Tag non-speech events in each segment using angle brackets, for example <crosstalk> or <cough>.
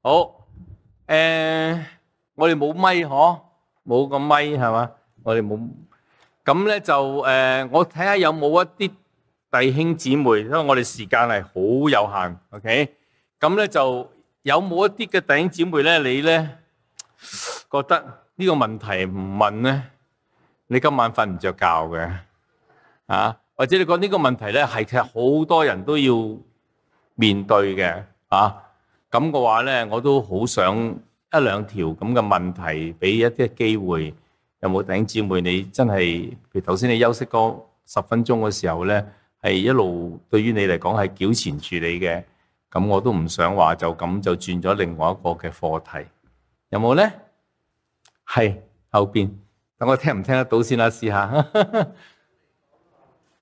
好诶，我哋冇咪嗬，冇个咪系嘛，我哋冇咁咧就诶，我睇下有冇一啲弟兄姊妹，因为我哋时间系好有限，OK？咁咧就有冇一啲嘅弟兄姊妹咧，你咧觉得呢个问题唔问咧，你今晚瞓唔着觉嘅啊？或者你觉得呢个问题咧，系其实好多人都要面对嘅啊？咁嘅話咧，我都好想一兩條咁嘅問題，俾一啲機會。有冇頂姊妹？你真係，譬如頭先你休息嗰十分鐘嘅時候咧，係一路對於你嚟講係繳纏住你嘅。咁我都唔想話就咁就轉咗另外一個嘅課題。有冇咧？係後邊。等我聽唔聽得到先啦，試下。誒，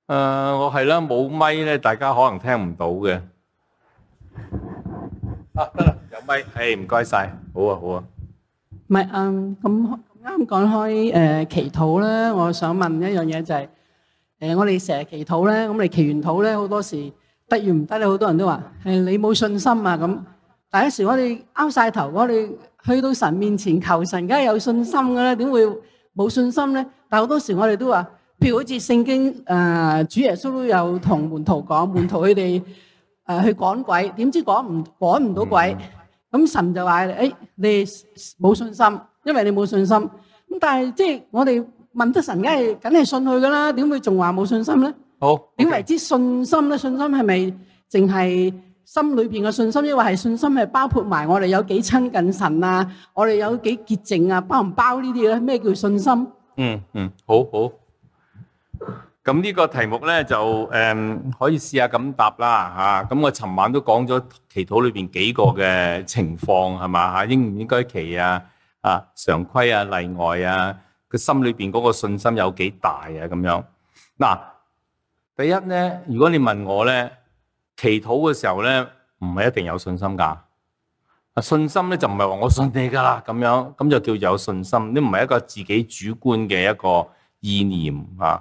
<laughs> 我係啦，冇咪咧，大家可能聽唔到嘅。啊，<laughs> 有咪？诶，唔该晒，好啊，好啊，唔系，嗯，咁啱讲开诶祈祷咧，我想问一样嘢就系，诶，我哋成日祈祷咧，咁你祈完祷咧，好多时得与唔得咧，好多人都话，诶，你冇信心啊，咁，但一时我哋拗晒头，我哋去到神面前求神，梗系有信心噶啦，点会冇信心咧？但好多时我哋都话，譬如好似圣经，诶，主耶稣都有同门徒讲，门徒佢哋。诶，去赶鬼，点知赶唔赶唔到鬼？咁神就话：，诶，你冇信心，因为你冇信心。咁但系即系我哋问得神，梗系梗系信佢噶啦，点会仲话冇信心咧？好，点为之信心咧？信心系咪净系心里边嘅信心，抑或系信心系包括埋我哋有几亲近神啊？我哋有几洁净啊？包唔包呢啲咧？咩叫信心？嗯嗯，好好。咁呢個題目咧就誒可以試下咁答啦嚇。咁我尋晚都講咗祈禱裏邊幾個嘅情況係嘛嚇？應唔應該祈啊？啊常規啊、例外啊，佢心裏邊嗰個信心有幾大啊？咁樣嗱，第一咧，如果你問我咧，祈禱嘅時候咧，唔係一定有信心㗎。啊信心咧就唔係話我信你㗎啦咁樣，咁就叫有信心。你唔係一個自己主觀嘅一個意念啊。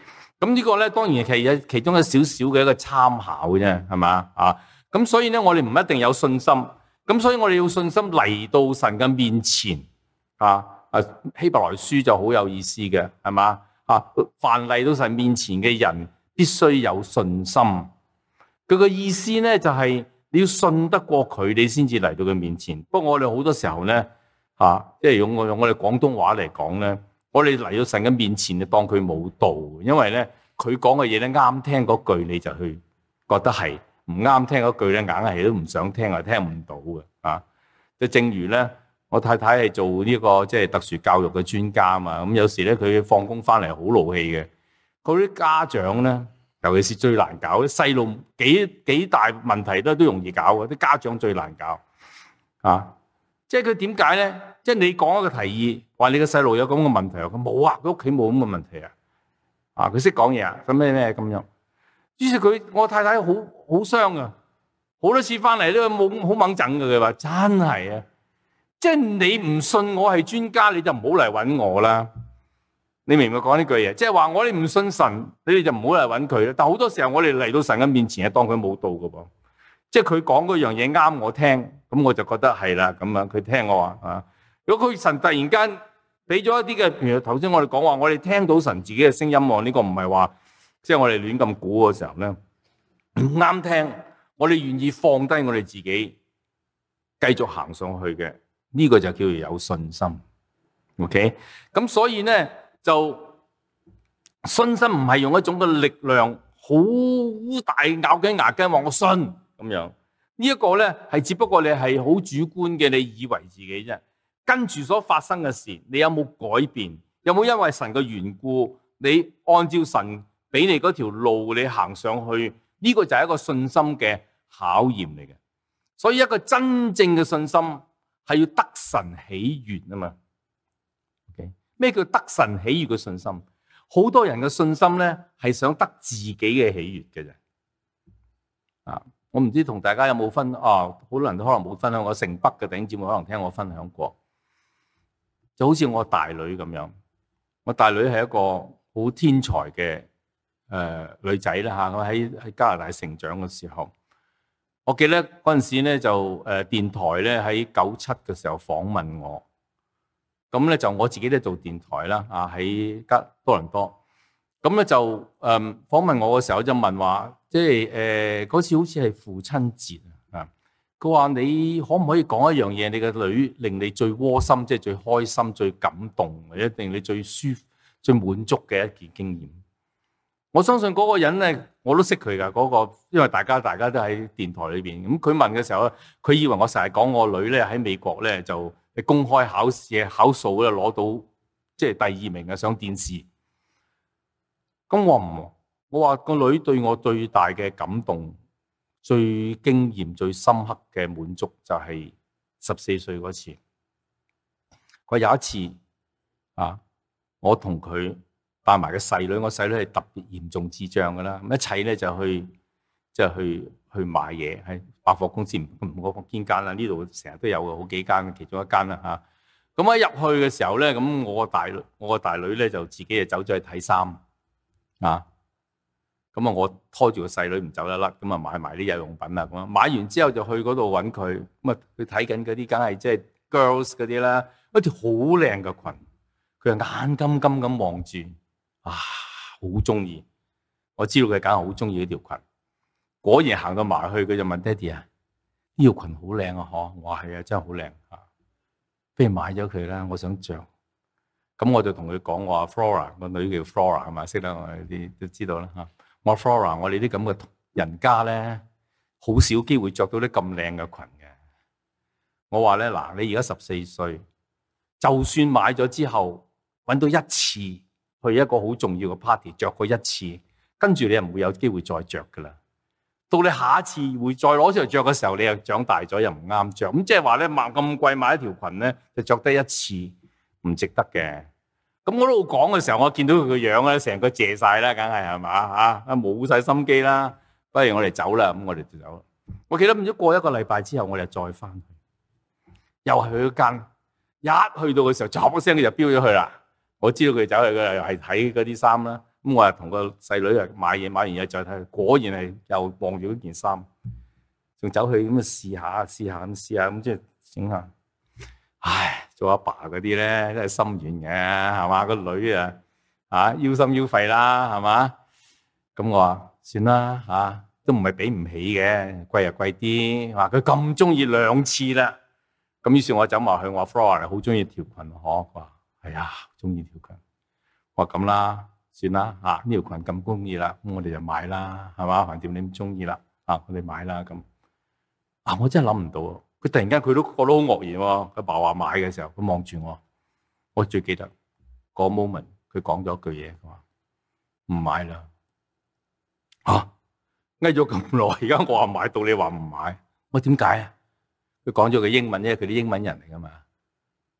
咁呢個咧，當然係有其中一少少嘅一個參考嘅啫，係嘛啊？咁所以咧，我哋唔一定有信心。咁所以我哋要信心嚟到神嘅面前啊！啊希伯来書就好有意思嘅，係嘛啊？凡嚟到神面前嘅人，必須有信心。佢嘅意思咧，就係你要信得過佢，你先至嚟到佢面前。不過我哋好多時候咧，啊，即係用我用我哋廣東話嚟講咧。我哋嚟到神嘅面前，就当佢冇道，因为咧佢讲嘅嘢咧啱听嗰句你就去觉得系唔啱听嗰句咧，硬系都唔想听又听唔到嘅啊！即正如咧，我太太系做呢个即系特殊教育嘅专家啊嘛，咁有时咧佢放工翻嚟好怒气嘅，佢啲家长咧，尤其是最难搞啲细路几几大问题都都容易搞嘅，啲家长最难搞啊！即系佢点解咧？即系你讲一个提议，话你个细路有咁嘅问题，佢冇啊，佢屋企冇咁嘅问题啊，啊，佢识讲嘢啊，咁咩咩咁样。于是佢我太太好好伤啊，好多次翻嚟都冇好猛整嘅，佢话真系啊，即系你唔信我系专家，你就唔好嚟揾我啦。你明唔明讲呢句嘢？即系话我哋唔信神，你哋就唔好嚟揾佢。但好多时候我哋嚟到神嘅面前，系当佢冇到噶噃。即系佢讲嗰样嘢啱我听，咁我就觉得系啦，咁啊，佢听我话啊。如果佢神突然间俾咗一啲嘅，譬如头先我哋讲话，我哋听到神自己嘅声音，呢个唔系话即系我哋乱咁估嘅时候咧，唔啱听，我哋愿意放低我哋自己，继续行上去嘅呢个就叫做有信心。OK，咁所以咧就信心唔系用一种嘅力量，好大咬紧牙根话我信咁样呢一个咧系只不过你系好主观嘅，你以为自己啫。跟住所发生嘅事，你有冇改变？有冇因为神嘅缘故，你按照神俾你嗰条路，你行上去？呢个就系一个信心嘅考验嚟嘅。所以一个真正嘅信心系要得神喜悦啊嘛。咩叫得神喜悦嘅信心？好多人嘅信心咧系想得自己嘅喜悦嘅啫。啊，我唔知同大家有冇分啊？好多人都可能冇分享，我城北嘅顶尖，我可能听我分享过。就好似我大女咁样，我大女系一个好天才嘅诶女仔啦吓。我喺喺加拿大成长嘅时候，我记得嗰阵时咧就诶电台咧喺九七嘅时候访问我，咁咧就我自己咧做电台啦啊喺加多伦多，咁咧就诶访问我嘅时候就问话，即系诶嗰次好似系父亲节。佢話：你可唔可以講一樣嘢？你嘅女令你最窩心，即係最開心、最感動嘅，令你最舒、服、最滿足嘅一件經驗。我相信嗰個人咧，我都識佢噶。嗰個因為大家大家都喺電台裏邊，咁佢問嘅時候咧，佢以為我成日講我女咧喺美國咧就公開考試考數咧攞到即係第二名嘅上電視。咁我唔，我話個女對我最大嘅感動。最經驗最深刻嘅滿足就係十四歲嗰次，佢有一次啊，我同佢帶埋個細女，我細女係特別嚴重智障㗎啦，咁一齊咧就去即去去買嘢喺百貨公司，唔唔我邊間啦？呢度成日都有嘅，好幾間嘅其中一間啦吓。咁一入去嘅時候咧，咁我大我大女咧就自己就走咗去睇衫啊。咁啊！我拖住个细女唔走得甩，咁啊买埋啲日用品啊，咁啊买完之后就去嗰度揾佢，咁啊佢睇紧嗰啲，梗系即系 girls 嗰啲啦，一条好靓嘅裙，佢就眼金金咁望住，啊好中意！我知道佢梗系好中意呢条裙，果然行到埋去，佢就问爹哋啊：呢条裙好靓啊，嗬？我话系啊，真系好靓啊，不如买咗佢啦，我想着。咁我就同佢讲：我话 Flora 个女叫 Flora，系咪识得我啲都知道啦吓。我 f r a 我哋啲咁嘅人家咧，好少机会着到啲咁靓嘅裙嘅。我话咧嗱，你而家十四岁，就算买咗之后，搵到一次去一个好重要嘅 party 着过一次，跟住你又唔会有机会再着噶啦。到你下一次会再攞出嚟着嘅时候，你又长大咗又唔啱着。咁即系话咧，买咁贵买一条裙咧，就着得一次，唔值得嘅。咁我度讲嘅时候，我见到佢个样咧，成个谢晒啦，梗系系嘛吓，啊冇晒心机啦，不如我哋走啦。咁我哋就走。我记得唔知过一个礼拜之后，我哋再翻去，又系佢间。一去到嘅时候，一声佢就飙咗去啦。我知道佢走去嘅，又系睇嗰啲衫啦。咁我又同个细女啊买嘢，买完嘢再睇，果然系又望住嗰件衫，仲走去咁啊试下，试下咁试下咁，即系整下。唉。做阿爸嗰啲咧，都系心软嘅，系嘛？个女啊，啊，腰心腰肺啦，系嘛？咁我话算啦，吓都唔系比唔起嘅，贵又贵啲。话佢咁中意两次啦，咁于是我走埋去，我 Flora 好中意条裙，嗬？佢话系啊，中意条裙。我话咁啦，算啦，吓呢条裙咁中意啦，咁我哋就买啦，系嘛？横掂你唔中意啦，啊，我哋买啦，咁啊，我真系谂唔到。佢突然间佢都觉得好愕然喎。佢爸话买嘅时候，佢望住我，我最记得嗰 moment。佢讲咗句嘢，佢话唔买啦。吓，嗌咗咁耐，而家我话买，到你话唔买，我点解啊？佢讲咗句英文因为佢啲英文人嚟噶嘛。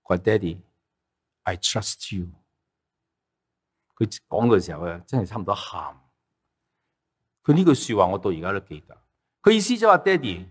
佢话 Daddy，I trust you。佢讲嘅时候啊，真系差唔多喊。佢呢句说话我到而家都记得。佢意思就话 Daddy。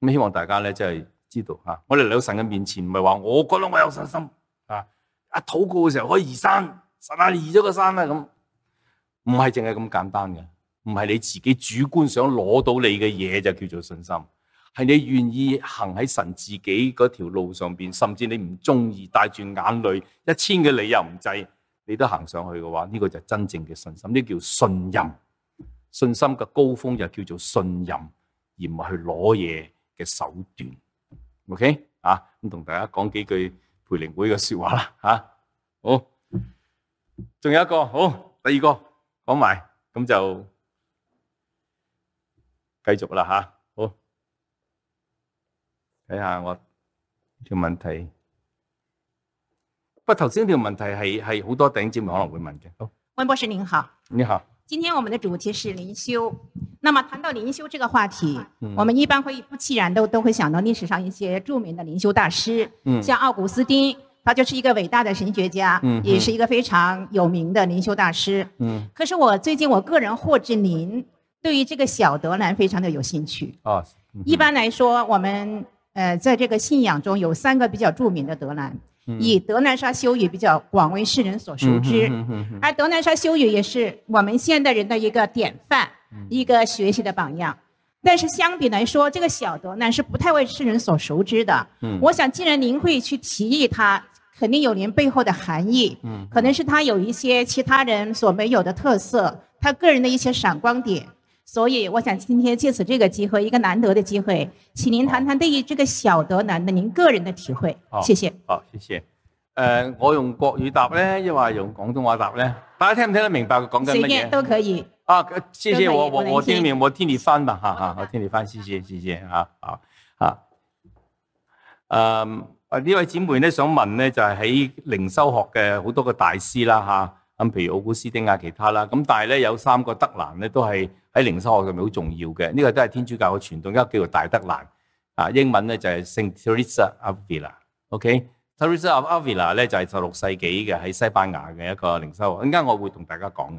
咁希望大家咧，即系知道吓，我哋嚟到神嘅面前，唔系话我觉得我有信心啊！一祷告嘅时候可以移山，神啊移咗个山啦咁，唔系净系咁简单嘅，唔系你自己主观想攞到你嘅嘢就叫做信心，系你愿意行喺神自己嗰条路上边，甚至你唔中意带住眼泪，一千嘅理由唔制，你都行上去嘅话，呢个就真正嘅信，心，呢叫信任。信心嘅高峰就叫做信任，而唔系去攞嘢。嘅手段，OK 啊？咁同大家讲几句培灵会嘅说话啦，吓好。仲有一个好，第二个讲埋，咁就继续啦，吓好。睇下我条问题，不头先条问题系系好多顶尖可能会问嘅。好，温博士您好，你好。今天我们的主题是灵修。那么谈到灵修这个话题，我们一般会不期然都都会想到历史上一些著名的灵修大师，像奥古斯丁，他就是一个伟大的神学家，也是一个非常有名的灵修大师。可是我最近我个人获知您对于这个小德兰非常的有兴趣。哦。一般来说，我们呃在这个信仰中有三个比较著名的德兰。以德南沙修语比较广为世人所熟知，而德南沙修语也是我们现代人的一个典范，一个学习的榜样。但是相比来说，这个小德南是不太为世人所熟知的。我想既然您会去提议它，肯定有您背后的含义。可能是他有一些其他人所没有的特色，他个人的一些闪光点。所以我想今天借此这个机会，一个难得的机会，请您谈谈对于这个小德难的您个人的体会。谢谢。好，谢谢。诶，我用国语答咧，亦话用广东话答咧，大家听唔听得明白佢讲紧乜嘢？都可以。啊，谢谢我我我听唔明，我听你翻吧，吓吓，我听你翻，谢谢谢谢吓吓啊。诶，啊呢位姊妹咧想问咧，就系喺灵修学嘅好多个大师啦吓，咁譬如奥古斯丁啊，其他啦，咁但系咧有三个德兰咧都系。喺靈修上面好重要嘅，呢個都係天主教嘅傳統，一個叫做大德蘭啊，英文咧就係聖 t e r e s a of a v i l a o k t e r e s a of Avila 咧就係十六世紀嘅喺西班牙嘅一個靈修，陣間我會同大家講嘅。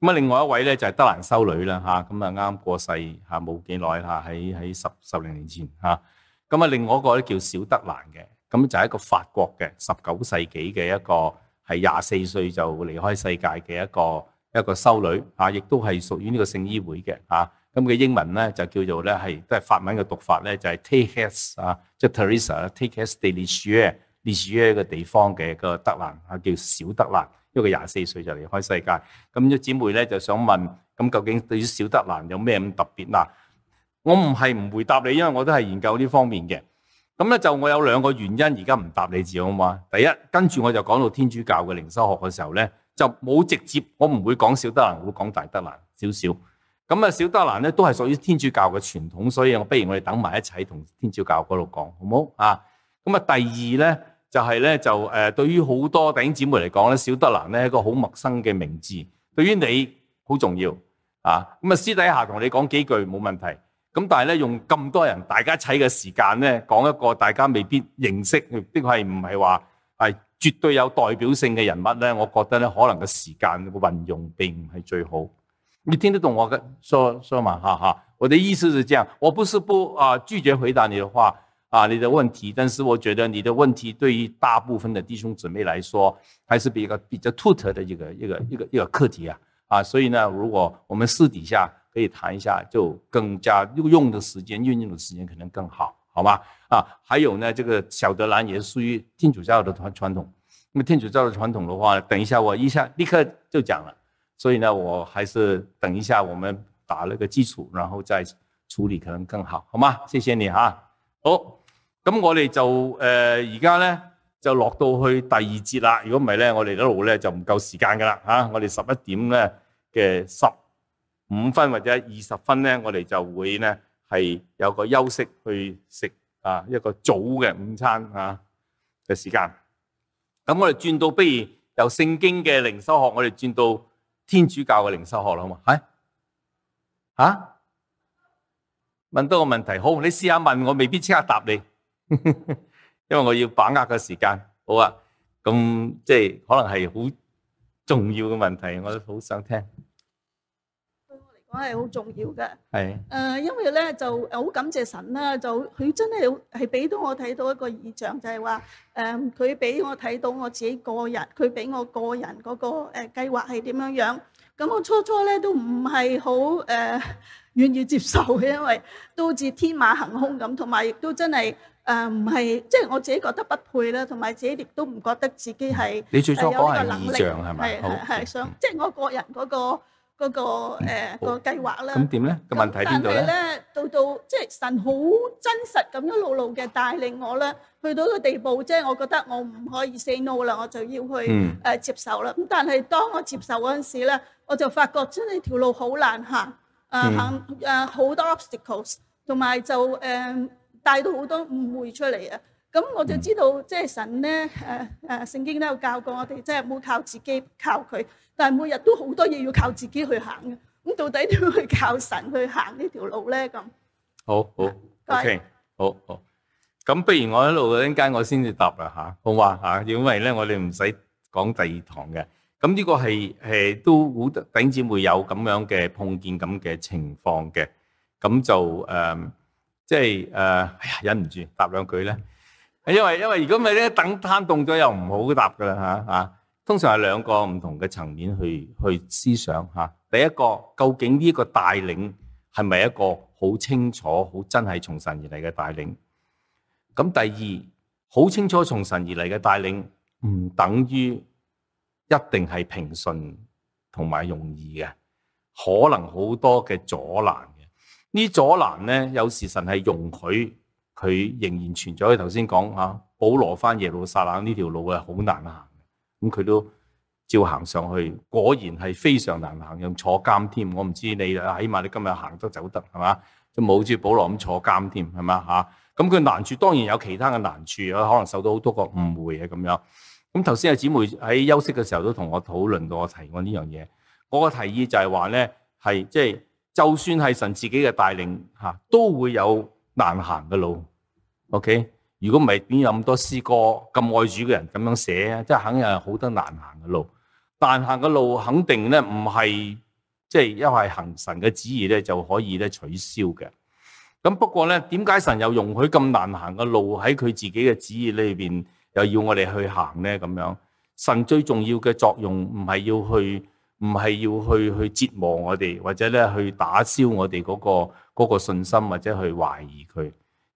咁啊，另外一位咧就係德蘭修女啦嚇，咁啊啱啱過世嚇，冇幾耐嚇，喺喺十十零年前嚇。咁啊，另外一個咧叫小德蘭嘅，咁就係一個法國嘅十九世紀嘅一個，係廿四歲就離開世界嘅一個。一个修女啊，亦都系属于呢个圣醫会嘅啊。咁嘅英文咧就叫做咧系都系法文嘅读法咧就系 t a k e s 啊，即系 Teresa，Teresa，地裂嘅裂处嘅地方嘅个德兰啊，叫小德兰，因为佢廿四岁就离开世界。咁啲姊妹咧就想问，咁究竟对小德兰有咩咁特别嗱？我唔系唔回答你，因为我都系研究呢方面嘅。咁咧就我有两个原因而家唔答你，自好嘛？第一，跟住我就讲到天主教嘅灵修学嘅时候咧。就冇直接，我唔會講小德蘭，會講大德蘭少少。咁啊，小德蘭咧都係屬於天主教嘅傳統，所以我不如我哋等埋一齊同天主教嗰度講，好唔好啊？咁啊，第二咧就係咧就誒，對於好多弟兄姊妹嚟講咧，小德蘭咧一個好陌生嘅名字，對於你好重要啊。咁啊，私底下同你講幾句冇問題。咁但係咧，用咁多人大家一齐嘅時間咧，講一個大家未必認識，的确係唔係話。絕對有代表性嘅人物咧，我覺得咧可能嘅時間嘅運用並唔係最好。你聽得懂我嘅說疏嘛？哈哈，我的意思是這樣，我不是不啊拒絕回答你的話啊你的問題，但是我覺得你的問題對於大部分的弟兄姊妹來說，還是比較比較突特的一個一個一個一個課題啊啊！所以呢，如果我們私底下可以談一下，就更加用用的時間，運用的時間可能更好。好吗？啊，还有呢，这个小德兰也是属于天主教的传统。那么天主教的传统的话，等一下我一下立刻就讲了，所以呢，我还是等一下我们打了个基础，然后再处理可能更好，好吗？谢谢你啊。好，咁我哋就诶而家咧就落到去第二节啦。如果唔系咧，我哋一路咧就唔够时间噶啦吓。我哋十一点咧嘅十五分或者二十分咧，我哋就会咧。系有個休息去食啊一個早嘅午餐啊嘅時間。咁我哋轉到不如由聖經嘅靈修學，我哋轉到天主教嘅靈修學啦，好嘛？嚇嚇？問多個問題，好你試下問我，未必即刻答你，<laughs> 因為我要把握個時間。好啊，咁即係可能係好重要嘅問題，我都好想聽。我係好重要嘅，誒，因為咧就好感謝神啦，就佢真係係俾到我睇到一個異象，就係話誒，佢俾我睇到我自己個人，佢俾我個人嗰個誒計劃係點樣樣。咁我初初咧都唔係好誒 <laughs> 願意接受嘅，因為都似天馬行空咁，同埋亦都真係誒唔係，即係我自己覺得不配啦，同埋自己亦都唔覺得自己係你最初講係能象係咪？係係想，即係我個人嗰個。嗰個誒個計劃啦，咁點咧？個問題邊度咧？到到即係神好真實咁一路路嘅帶領我咧，去到個地步即係我覺得我唔可以 say no 啦，我就要去誒接受啦。咁但係當我接受嗰陣時咧，我就發覺真係條路好難行，誒行誒好多 obstacles，同埋就誒帶到好多誤會出嚟啊。咁我就知道即係神咧誒诶，聖經都有教過我哋，即係冇靠自己，靠佢。但系每日都好多嘢要靠自己去行嘅，咁到底点去靠神去行呢條路咧？咁好好，O K，好好。咁不如我一路間我先至答啦吓，好嘛吓？因為咧我哋唔使講第二堂嘅。咁呢個係係都好等姊妹有咁樣嘅碰見咁嘅情況嘅。咁就誒，即係呀忍唔住答兩句咧。因為因为如果咪咧等摊冻咗又唔好答噶啦吓。嚇。通常係兩個唔同嘅層面去去思想嚇。第一個究竟呢個帶領係咪一個好清楚、好真係從神而嚟嘅帶領？咁第二，好清楚從神而嚟嘅帶領唔等於一定係平順同埋容易嘅，可能好多嘅阻難嘅。呢阻難咧，有時神係容許佢仍然存在。頭先講嚇，保羅翻耶路撒冷呢條路係好難行。咁佢都照行上去，果然系非常难行，用坐监添。我唔知你啊，起码你今日行得走得系嘛，就冇住保罗咁坐监添，系嘛吓。咁佢难处当然有其他嘅难处，可能受到好多个误会啊咁样。咁头先阿姊妹喺休息嘅时候都同我讨论到我提过呢样嘢。我个提议就系话咧，系即系就算系神自己嘅带领吓，都会有难行嘅路。OK。如果唔系，邊有咁多詩歌咁愛主嘅人咁樣寫啊？即係肯定係好多難行嘅路，難行嘅路肯定咧唔係即係因為行神嘅旨意咧就可以咧取消嘅。咁不過咧，點解神又容許咁難行嘅路喺佢自己嘅旨意裏邊又要我哋去行咧？咁樣神最重要嘅作用唔係要去，唔係要去去折磨我哋，或者咧去打消我哋嗰個嗰個信心，或者去懷疑佢。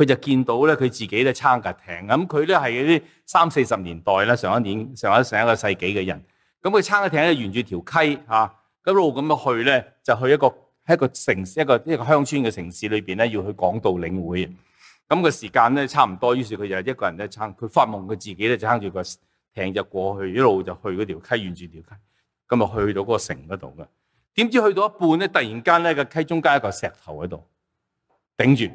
佢就見到咧，佢自己咧撐架艇，咁佢咧係嗰啲三四十年代咧，上一年、上一上一個世紀嘅人，咁佢撐架艇咧，沿住條溪嚇一路咁樣去咧，就去一個一個城，市一個一個鄉村嘅城市裏邊咧，要去講道領會。咁個時間咧差唔多，於是佢就一個人咧撐，佢發夢，佢自己咧就撐住個艇就過去，一路就去嗰條溪，沿住條溪咁就去到嗰個城嗰度嘅。點知去到一半咧，突然間咧個溪中間一個石頭喺度頂住。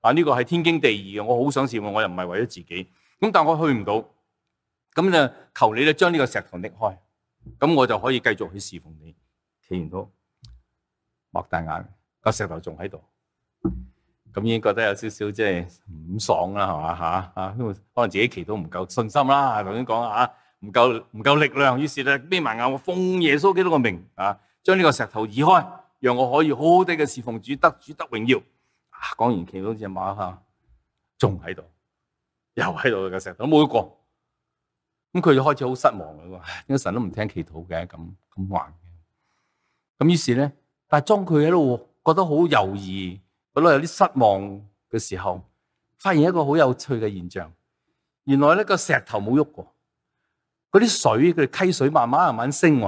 啊！呢個係天經地義嘅，我好想侍奉，我又唔係為咗自己。咁但我去唔到，咁就求你咧將呢個石頭拎開，咁我就可以繼續去侍奉你。企完都擘大眼，個石頭仲喺度，咁已經覺得有少少即係唔爽啦，系嘛吓啊？因为可能自己企到唔夠信心啦，頭先講啊。唔夠唔够力量，於是咧眯埋眼，我奉耶穌基督嘅名啊，將呢個石頭移開，讓我可以好好地嘅侍奉主，得主得榮耀。讲完祈到只马吓，仲喺度，又喺度嘅石头冇过，咁佢就开始好失望啊！点解神都唔听祈祷嘅？咁咁话嘅，咁于是咧，但系当佢喺度觉得好犹豫，可得有啲失望嘅时候，发现一个好有趣嘅现象，原来咧个石头冇喐过，嗰啲水佢溪水慢慢慢慢升，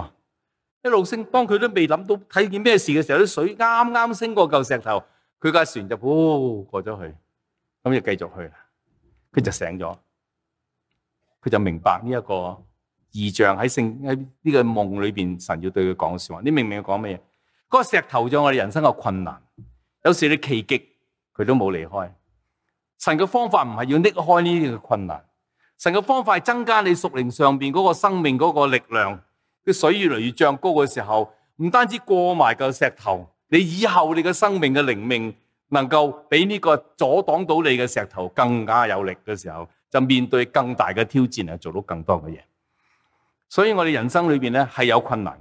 一路升，当佢都未谂到睇见咩事嘅时候，啲水啱啱升过嚿石头。佢架船就过咗去，咁就继续去啦。佢就醒咗，佢就明白呢一个异象喺圣喺呢个梦里边，神要对佢讲说话。你明唔明要讲咩嘢？嗰个石头就我哋人生嘅困难，有时你奇极佢都冇离开。神嘅方法唔系要搦开呢啲嘅困难，神嘅方法系增加你属灵上边嗰个生命嗰个力量。佢水越嚟越涨高嘅时候，唔单止过埋个石头。你以后你嘅生命嘅灵命能够比呢个阻挡到你嘅石头更加有力嘅时候，就面对更大嘅挑战啊，做到更多嘅嘢。所以我哋人生里边咧系有困难，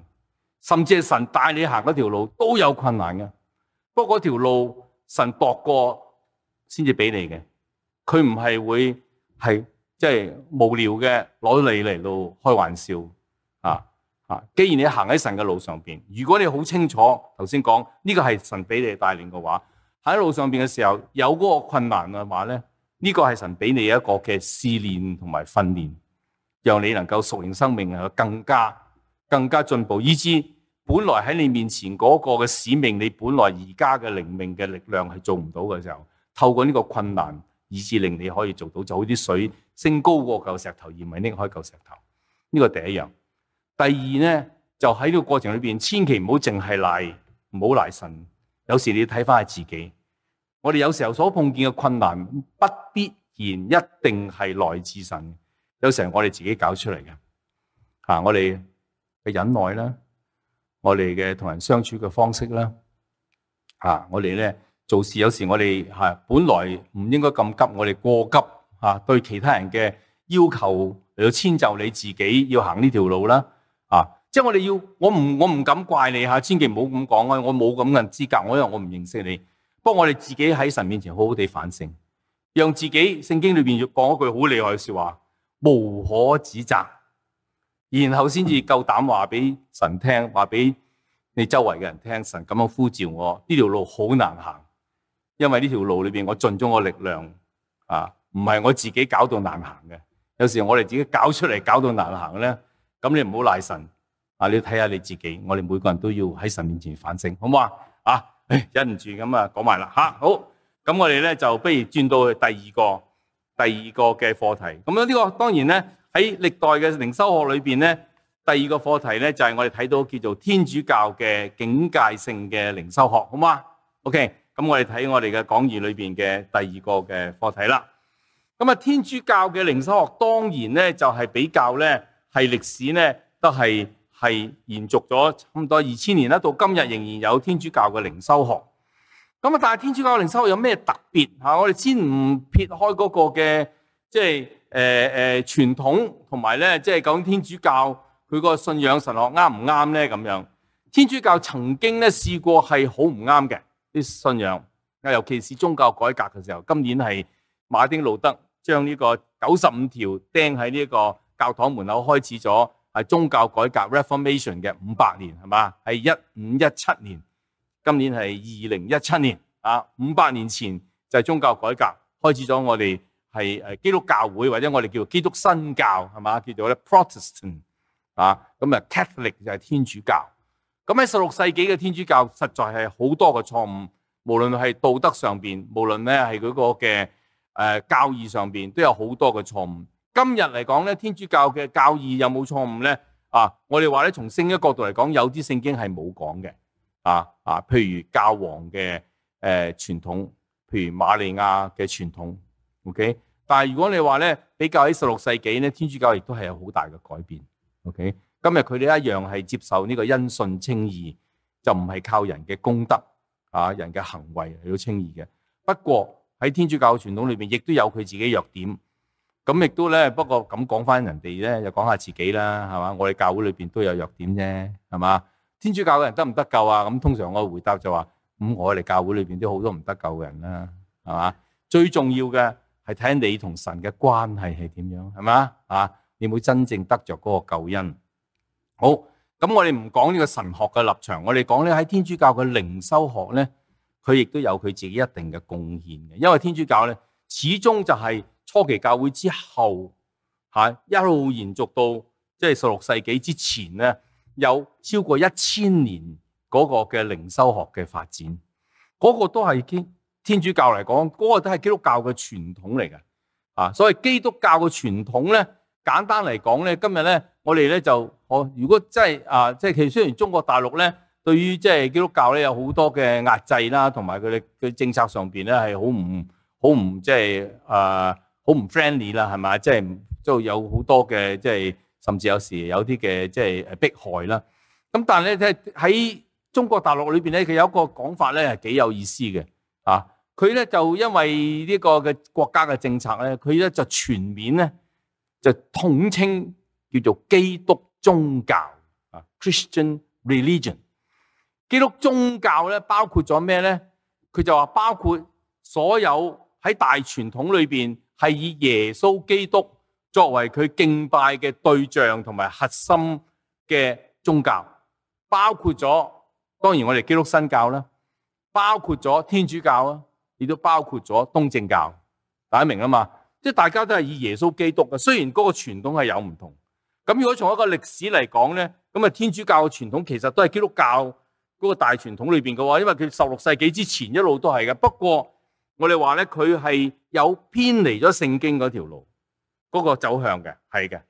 甚至系神带你行嗰条路都有困难嘅。不过嗰条路神度过先至俾你嘅，佢唔系会系即系无聊嘅攞你嚟到开玩笑。啊！既然你行喺神嘅路上边，如果你好清楚头先讲呢个系神俾你带领嘅话，喺路上边嘅时候有嗰个困难嘅话咧，呢个系神俾你一个嘅试炼同埋训练，让你能够熟练生命啊，更加更加进步，以至本来喺你面前嗰个嘅使命，你本来而家嘅灵命嘅力量系做唔到嘅时候，透过呢个困难，以致令你可以做到，就好似水升高过嚿石头而唔系拎开嚿石头，呢个第一样。第二呢，就喺呢个过程里边，千祈唔好净系赖，唔好赖神。有时你要睇翻下自己。我哋有时候所碰见嘅困难，不必然一定系来自神。有时我哋自己搞出嚟嘅。啊，我哋嘅忍耐啦，我哋嘅同人相处嘅方式啦，啊，我哋咧做事有时我哋吓本来唔应该咁急，我哋过急吓对其他人嘅要求，嚟到迁就你自己要行呢条路啦。啊！即系我哋要，我唔我唔敢怪你吓，千祈唔好咁讲啊！我冇咁嘅资格，我因为我唔认识你。不过我哋自己喺神面前好好地反省，让自己圣经里边要讲一句好厉害嘅说话，无可指责，然后先至够胆话俾神听，话俾你周围嘅人听。神咁样呼召我，呢条路好难行，因为呢条路里边我尽咗我力量啊，唔系我自己搞到难行嘅。有时我哋自己搞出嚟搞到难行咧。咁你唔好赖神啊！你要睇下你自己，我哋每个人都要喺神面前反省，好唔好啊？啊，忍唔住咁啊，讲埋啦吓，好。咁我哋咧就不如转到去第二个、第二个嘅课题。咁啊，呢个当然咧喺历代嘅灵修学里边咧，第二个课题咧就系我哋睇到叫做天主教嘅境界性嘅灵修学，好唔啊？OK，咁我哋睇我哋嘅讲义里边嘅第二个嘅课题啦。咁啊，天主教嘅灵修学当然咧就系比较咧。系历史呢，都系系延续咗差唔多二千年啦，到今日仍然有天主教嘅灵修学。咁啊，但系天主教灵修有咩特别吓？我哋先唔撇开嗰个嘅，即系诶诶传统，同埋咧，即系讲天主教佢个信仰神学啱唔啱咧？咁样天主教曾经咧试过系好唔啱嘅啲信仰，尤其是宗教改革嘅时候。今年系马丁路德将呢个九十五条钉喺呢个。教堂門口開始咗系宗教改革 Reformation 嘅五百年係嘛？係一五一七年，今年係二零一七年啊，五百年前就係宗教改革開始咗。我哋係诶基督教會，或者我哋叫基督新教係嘛？叫做咧 Protestant 啊，咁啊 Catholic 就係天主教。咁喺十六世紀嘅天主教，實在係好多嘅錯誤，無論係道德上边，無論咧係嗰個嘅誒教義上边，都有好多嘅錯誤。今日嚟讲咧，天主教嘅教义有冇错误咧？啊，我哋话咧，从圣经角度嚟讲，有啲圣经系冇讲嘅。啊啊，譬如教皇嘅诶传统，譬如玛利亚嘅传统。O K，但系如果你话咧，比较喺十六世纪咧，天主教亦都系有好大嘅改变。O K，今日佢哋一样系接受呢个因信称义，就唔系靠人嘅功德啊，人嘅行为嚟到称义嘅。不过喺天主教传统里边，亦都有佢自己弱点。咁亦都咧，不過咁講翻人哋咧，又講下自己啦，係嘛？我哋教會裏邊都有弱點啫，係嘛？天主教嘅人得唔得救啊？咁通常我回答就話：，咁我哋教會裏邊都好多唔得救嘅人啦，係嘛？最重要嘅係睇你同神嘅關係係點樣，係嘛？啊，你會真正得着嗰個救恩。好，咁我哋唔講呢個神學嘅立場，我哋講咧喺天主教嘅靈修學咧，佢亦都有佢自己一定嘅貢獻嘅，因為天主教咧始終就係。初期教會之後，吓一路延續到即系十六世紀之前咧，有超過一千年嗰個嘅靈修學嘅發展，嗰個都係天天主教嚟講，嗰個都係基督教嘅傳統嚟嘅。啊，所以基督教嘅傳統咧，簡單嚟講咧，今日咧，我哋咧就，我如果即係啊，即係雖然中國大陸咧，對於即係基督教咧有好多嘅壓制啦，同埋佢哋嘅政策上邊咧係好唔好唔即係啊？好唔 friendly 啦，係嘛？即係都有好多嘅，即係甚至有時有啲嘅，即係迫害啦。咁但係咧，喺中國大陸裏邊咧，佢有一個講法咧係幾有意思嘅。啊，佢咧就因為呢個嘅國家嘅政策咧，佢咧就全面咧就統稱叫做基督宗教啊，Christian religion。基督宗教咧包括咗咩咧？佢就話包括所有喺大傳統裏邊。系以耶穌基督作為佢敬拜嘅對象同埋核心嘅宗教，包括咗當然我哋基督教啦，包括咗天主教啊，亦都包括咗東正教。大家明啦嘛？即大家都係以耶穌基督嘅，雖然嗰個傳統係有唔同。咁如果從一個歷史嚟講咧，咁啊天主教嘅傳統其實都係基督教嗰個大傳統裏面嘅喎，因為佢十六世紀之前一路都係嘅。不過，我哋话咧，佢系有偏离咗圣经嗰条路，嗰个走向嘅，系嘅。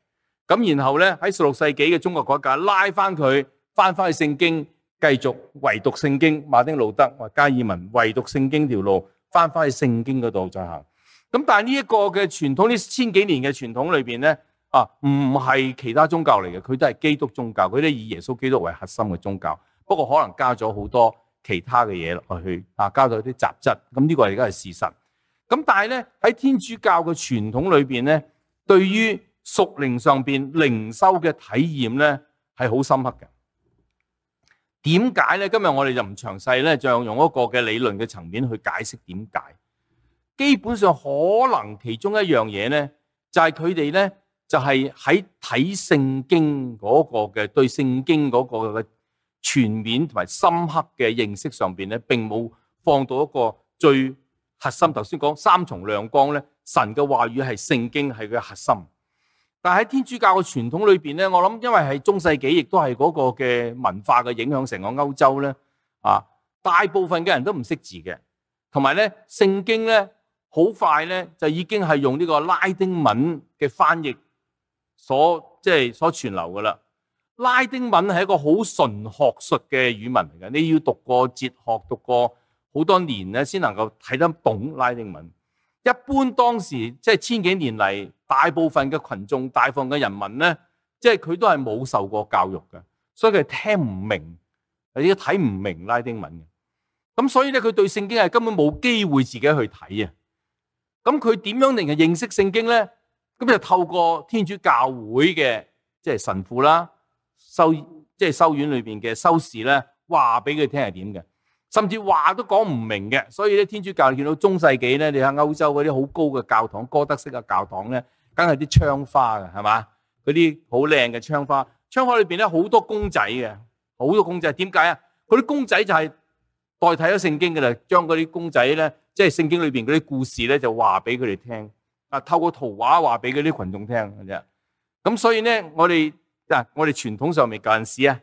咁然后咧，喺十六世纪嘅中国改家拉翻佢翻翻去圣经，继续唯独圣经。马丁路德话加尔文，唯独圣经条路，翻翻去圣经嗰度就行。咁但系呢一个嘅传统，呢千几年嘅传统里边咧，啊，唔系其他宗教嚟嘅，佢都系基督宗教，佢都以耶稣基督为核心嘅宗教。不过可能加咗好多。其他嘅嘢落去啊，加咗啲雜質，咁呢個而家係事實。咁但係咧，喺天主教嘅傳統裏边咧，對於属灵上边靈修嘅體驗咧係好深刻嘅。點解咧？今日我哋就唔詳細咧，就用一個嘅理論嘅層面去解釋點解。基本上可能其中一樣嘢咧，就係佢哋咧，就係喺睇聖經嗰個嘅對聖經嗰個嘅。全面同埋深刻嘅認識上边咧，並冇放到一個最核心。頭先講三重亮光咧，神嘅話語係聖經係佢核心。但喺天主教嘅傳統裏边咧，我諗因為係中世紀，亦都係嗰個嘅文化嘅影響成個歐洲咧，啊，大部分嘅人都唔識字嘅，同埋咧聖經咧好快咧就已經係用呢個拉丁文嘅翻譯所即系所傳流噶啦。拉丁文係一個好純學術嘅語文嚟嘅，你要讀過哲學，讀過好多年咧，先能夠睇得懂拉丁文。一般當時即系千幾年嚟，大部分嘅群眾、大眾嘅人民咧，即系佢都係冇受過教育嘅，所以佢聽唔明，或者睇唔明拉丁文嘅。咁所以咧，佢對聖經係根本冇機會自己去睇啊。咁佢點樣人認識聖經咧？咁就透過天主教會嘅即系神父啦。修即系修院里边嘅修士咧，话俾佢听系点嘅，甚至话都讲唔明嘅。所以咧，天主教见到中世纪咧，你睇欧洲嗰啲好高嘅教堂，哥德式嘅教堂咧，梗系啲窗花嘅，系嘛？嗰啲好靓嘅窗花，窗花里边咧好多公仔嘅，好多公仔。点解啊？嗰啲公仔就系代替咗圣经嘅啦，将嗰啲公仔咧，即系圣经里边嗰啲故事咧，就话俾佢哋听啊，透过图画话俾嗰啲群众听嘅啫。咁所以咧，我哋。我哋傳統上面教人使啊，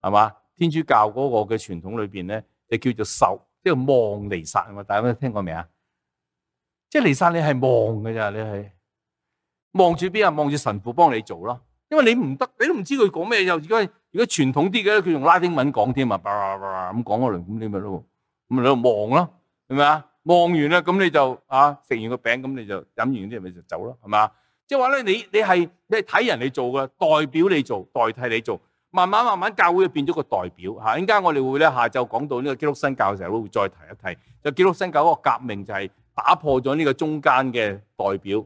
係嘛？天主教嗰個嘅傳統裏边咧，就叫做受，即係望離嘛。大家聽過未啊？即係離曬，你係望㗎咋？你係望住邊啊？望住神父幫你做咯。因為你唔得，你都唔知佢講咩。如果如果傳統啲嘅，佢用拉丁文講添啊，咁講嗰嚟咁你咪咯？咁咪喺度望咯，係咪啊？望完啦，咁你就啊食完個餅，咁你就飲完啲，咪就走咯，係嘛？即系话咧，你你系你系睇人嚟做嘅，代表你做，代替你做，慢慢慢慢教会变咗个代表吓。依家我哋会咧下昼讲到呢个基督新教嘅时候，会再提一提。就基督新教一个革命就系打破咗呢个中间嘅代表，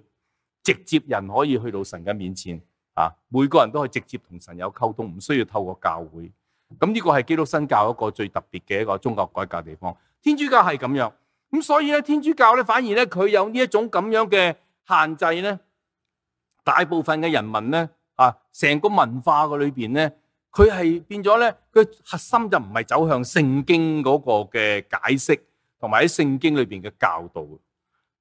直接人可以去到神嘅面前啊！每个人都可以直接同神有沟通，唔需要透过教会。咁呢个系基督新教一个最特别嘅一个宗教改革地方。天主教系咁样，咁所以咧天主教咧反而咧佢有呢一种咁样嘅限制咧。大部分嘅人民咧，啊，成个文化嘅里边咧，佢系变咗咧，佢核心就唔系走向圣经嗰个嘅解释，同埋喺圣经里边嘅教导。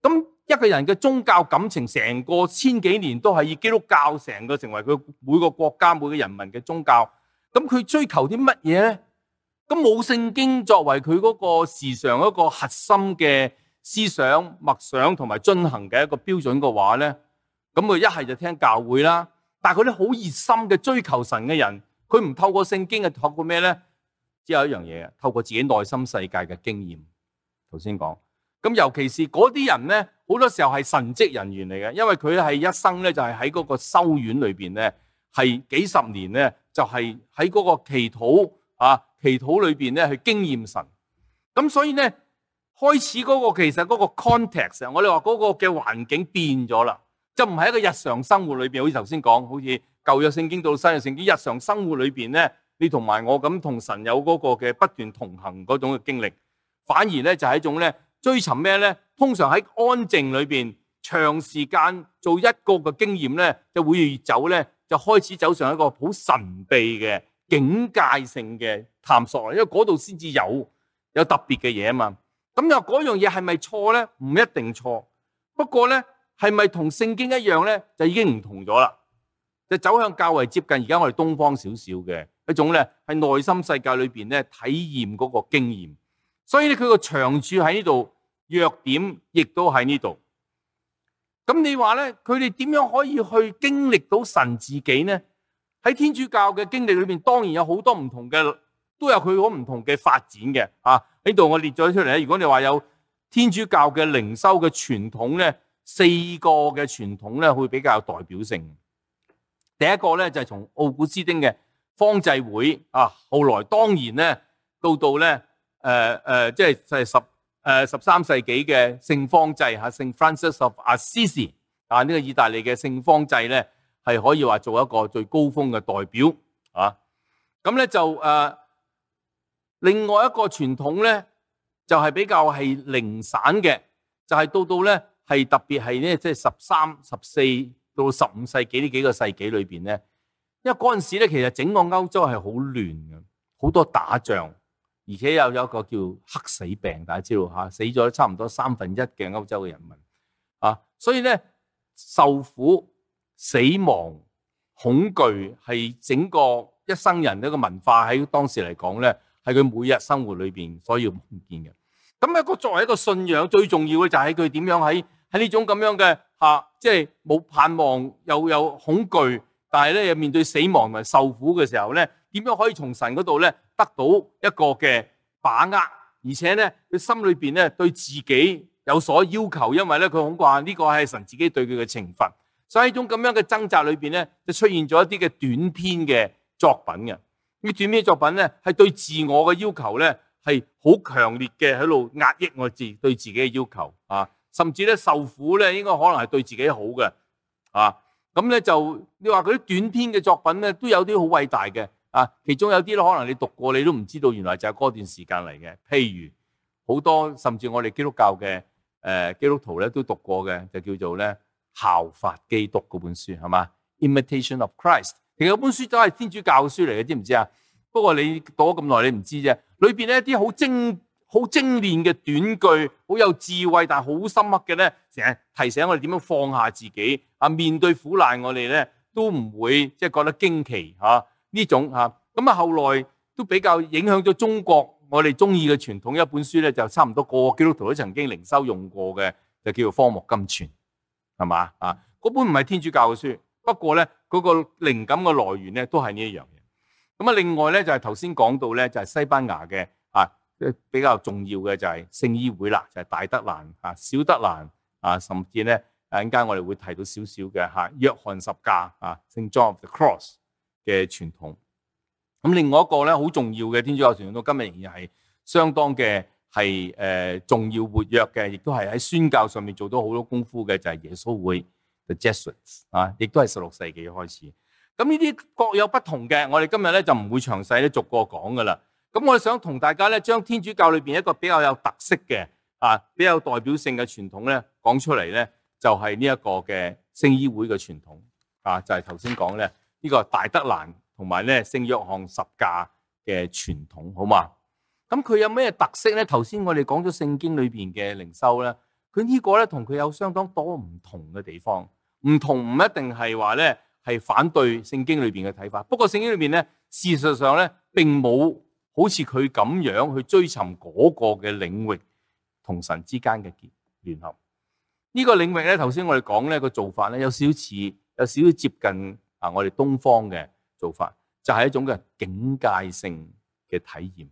咁一个人嘅宗教感情，成个千几年都系以基督教成个成为佢每个国家每个人民嘅宗教。咁佢追求啲乜嘢咧？咁冇圣经作为佢嗰个时常一个核心嘅思想、默想同埋进行嘅一个标准嘅话咧？咁佢一系就听教会啦，但系佢啲好热心嘅追求神嘅人，佢唔透过圣经嘅透过咩咧？只有一样嘢啊，透过自己内心世界嘅经验。头先讲，咁尤其是嗰啲人咧，好多时候系神职人员嚟嘅，因为佢系一生咧就系喺嗰个修院里边咧，系几十年咧就系喺嗰个祈祷啊祈祷里边咧去经验神。咁所以咧开始嗰个其实嗰个 context，我哋话嗰个嘅环境变咗啦。就唔系一個日常生活裏边，好似頭先講，好似舊約聖經到新約聖經。日常生活裏边咧，你同埋我咁同神有嗰個嘅不斷同行嗰種嘅經歷，反而咧就係一種咧追尋咩咧？通常喺安靜裏边長時間做一個嘅經驗咧，就會越走咧就開始走上一個好神秘嘅境界性嘅探索，因為嗰度先至有有特別嘅嘢啊嘛。咁又嗰樣嘢係咪錯咧？唔一定錯，不過咧。系咪同聖經一樣咧？就已經唔同咗啦，就走向較為接近而家我哋東方少少嘅一種咧，係內心世界裏边咧體驗嗰個經驗。所以咧，佢個長處喺呢度，弱點亦都喺呢度。咁你話咧，佢哋點樣可以去經歷到神自己咧？喺天主教嘅經歷裏边，當然有好多唔同嘅，都有佢好唔同嘅發展嘅。啊，呢度我列咗出嚟咧。如果你話有天主教嘅靈修嘅傳統咧，四個嘅傳統咧，會比較代表性。第一個咧就係從奧古斯丁嘅方濟會啊，後來當然咧到到咧诶诶，即係係十誒十三世紀嘅聖方濟吓，聖 Francis of Assisi，啊，呢個意大利嘅聖方濟咧係可以話做一個最高峰嘅代表啊。咁咧就誒，另外一個傳統咧就係比較係零散嘅，就係到到咧。系特别系咧，即系十三、十四到十五世纪呢几个世纪里边咧，因为嗰阵时咧，其实整个欧洲系好乱嘅，好多打仗，而且又有一个叫黑死病，大家知道吓，死咗差唔多三分一嘅欧洲嘅人民啊，所以咧受苦、死亡、恐惧系整个一生人一个文化喺当时嚟讲咧，系佢每日生活里边所要碰见嘅。咁一个作为一个信仰，最重要嘅就系佢点样喺。喺呢种咁样嘅吓，即系冇盼望，又有恐惧，但系咧又面对死亡同埋受苦嘅时候咧，点样可以从神嗰度咧得到一个嘅把握？而且咧，佢心里边咧对自己有所要求，因为咧佢恐怕呢个系神自己对佢嘅惩罚。所以喺种咁样嘅挣扎里边咧，就出现咗一啲嘅短篇嘅作品嘅。呢短篇作品咧，系对自我嘅要求咧系好强烈嘅喺度压抑我自对自己嘅要求啊。甚至咧受苦咧，应该可能系对自己好嘅啊！咁咧就你话嗰啲短篇嘅作品咧，都有啲好伟大嘅啊！其中有啲咧，可能你读过你都唔知道，原来就系嗰段时间嚟嘅。譬如好多甚至我哋基督教嘅诶基督徒咧都读过嘅，就叫做咧效法基督嗰本书系嘛《Imitation of Christ》。其实本书都系天主教书嚟嘅，知唔知啊？不过你读咗咁耐，你唔知啫。里边咧一啲好精。好精炼嘅短句，好有智慧，但系好深刻嘅咧，成日提醒我哋点样放下自己。啊，面对苦难，我哋咧都唔会即系觉得惊奇。吓呢种吓，咁啊后来都比较影响咗中国。我哋中意嘅传统一本书咧，就差唔多个基督徒都曾经灵修用过嘅，就叫做《荒木金泉》，系嘛啊？嗰本唔系天主教嘅书，不过咧嗰个灵感嘅来源咧都系呢一样嘢。咁啊，另外咧就系头先讲到咧，就系西班牙嘅。比較重要嘅就係聖医會啦，就係大德蘭啊、小德蘭啊，甚至咧誒，一間我哋會提到少少嘅吓約翰十架啊，聖 John the Cross 嘅傳統。咁另外一個咧好重要嘅天主教傳統到今日仍然係相當嘅系诶重要活躍嘅，亦都係喺宣教上面做到好多功夫嘅，就係耶穌會 The Jesuits 啊，亦都係十六世紀開始。咁呢啲各有不同嘅，我哋今日咧就唔會詳細咧逐個講噶啦。咁我想同大家咧，将天主教里边一个比较有特色嘅啊，比较代表性嘅传统咧，讲出嚟咧，就系呢一个嘅圣医会嘅传统啊，就系头先讲咧呢个大德兰同埋咧圣约翰十架嘅传统，好嘛？咁佢有咩特色咧？头先我哋讲咗圣经里边嘅灵修咧，佢呢个咧同佢有相当多唔同嘅地方，唔同唔一定系话咧系反对圣经里边嘅睇法，不过圣经里边咧事实上咧并冇。好似佢咁樣去追尋嗰個嘅領域同神之間嘅结聯合，呢個領域咧，頭先我哋講咧個做法咧，有少少似，有少少接近啊，我哋東方嘅做法，就係一種嘅境界性嘅體驗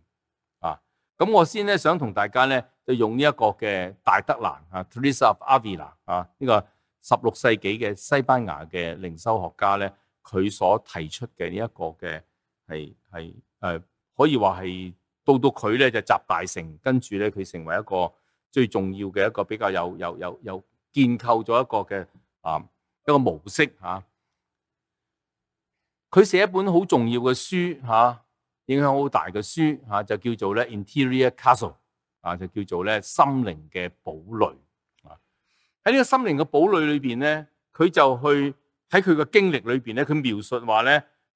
啊。咁我先咧想同大家咧，用呢一個嘅大德蘭啊 t r e s a of Avila 啊，呢個十六世紀嘅西班牙嘅靈修學家咧，佢所提出嘅呢一個嘅係係誒。可以話係到到佢咧就集大成，跟住咧佢成為一個最重要嘅一個比較有有有有建構咗一個嘅啊一個模式吓。佢寫一本好重要嘅書嚇，影響好大嘅書嚇，就叫做咧《Interior Castle》啊，就叫做咧《心靈嘅堡垒》啊。喺呢個心靈嘅堡垒裏边咧，佢就去喺佢嘅經歷裏边咧，佢描述話咧。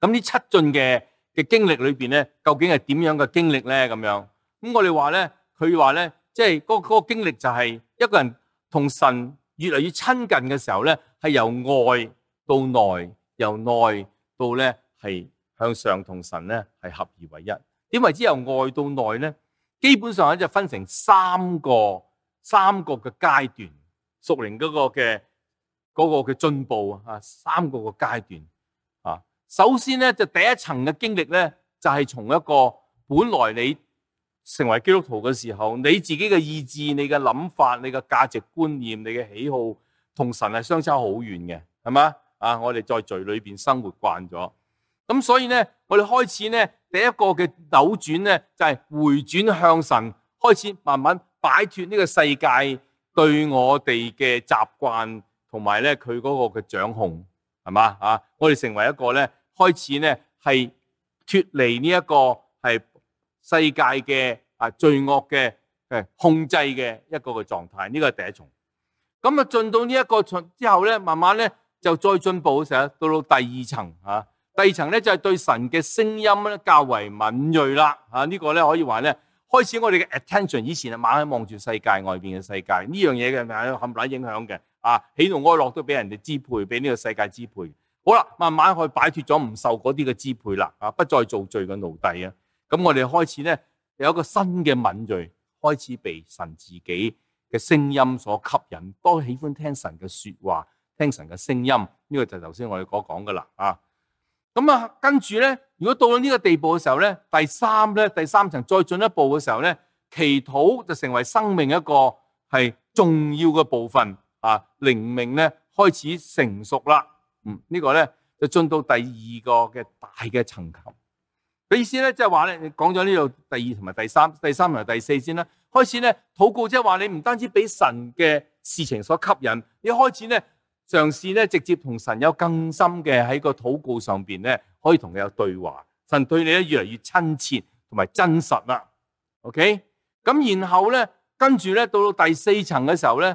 咁呢七进嘅嘅经历里边咧，究竟系点样嘅经历咧？咁样咁我哋话咧，佢话咧，即系嗰嗰个经历就系一个人同神越嚟越亲近嘅时候咧，系由外到内，由内到咧系向上同神咧系合而为一。点为之由外到内咧？基本上咧就分成三个三个嘅阶段，属灵嗰个嘅嗰个嘅进步啊，三个嘅阶段。首先咧，就第一层嘅经历咧，就系从一个本来你成为基督徒嘅时候，你自己嘅意志、你嘅谂法、你嘅价值观念、你嘅喜好，同神系相差好远嘅，系嘛？啊，我哋在罪里边生活惯咗，咁所以咧，我哋开始咧，第一个嘅扭转咧，就系回转向神，开始慢慢摆脱呢个世界对我哋嘅习惯同埋咧佢嗰个嘅掌控，系嘛？啊，我哋成为一个咧。開始咧係脱離呢一個係世界嘅啊罪惡嘅诶控制嘅一個嘅狀態，呢個第一重。咁啊進到呢一個層之後咧，慢慢咧就再進步嘅時候，到到第二層啊。第二層咧就係對神嘅聲音咧較為敏锐啦。啊呢個咧可以話咧開始我哋嘅 attention 以前啊猛喺望住世界外边嘅世界呢樣嘢嘅，係冚底影響嘅啊，喜怒哀樂都俾人哋支配，俾呢個世界支配。好啦，慢慢去摆脱咗唔受嗰啲嘅支配啦，啊，不再做罪嘅奴隶啊。咁我哋开始咧有一个新嘅敏锐，开始被神自己嘅声音所吸引，多喜欢听神嘅说话，听神嘅声音。呢个就头先我哋所讲噶啦，啊，咁啊，跟住咧，如果到咗呢个地步嘅时候咧，第三咧，第三层再进一步嘅时候咧，祈祷就成为生命一个系重要嘅部分啊，灵命咧开始成熟啦。嗯，呢个咧就进到第二个嘅大嘅层级。佢意思咧，即系话咧，讲咗呢度第二同埋第三，第三同埋第四先啦。开始咧祷告，即系话你唔单止俾神嘅事情所吸引，你开始咧尝试咧直接同神有更深嘅喺个祷告上边咧，可以同佢有对话。神对你咧越嚟越亲切同埋真实啦。OK，咁然后咧，跟住咧到到第四层嘅时候咧。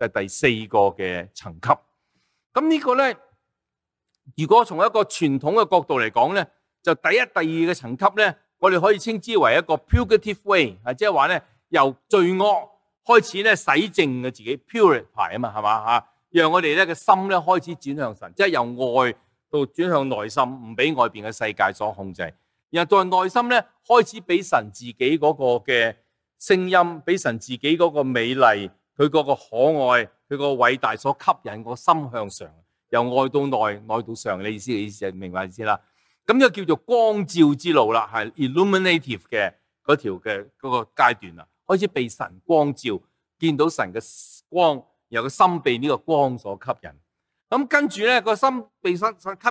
就第四个嘅層級。咁呢個咧，如果從一個傳統嘅角度嚟講咧，就第一、第二嘅層級咧，我哋可以稱之為一個 purgative way 啊，即係話咧由罪惡開始咧洗淨嘅自己 purify 啊嘛，係嘛吓，讓我哋咧嘅心咧開始轉向神，即係由愛到轉向內心，唔俾外边嘅世界所控制。然後在內心咧開始俾神自己嗰個嘅聲音，俾神自己嗰個美麗。佢嗰個可愛，佢個偉大所吸引個心向上，由外到內，内到上你意思嘅意思就明白意思啦。咁就叫做光照之路啦，係 illuminative 嘅嗰條嘅嗰個階段啦，開始被神光照，見到神嘅光，由个個心被呢個光所吸引。咁跟住咧，個心被吸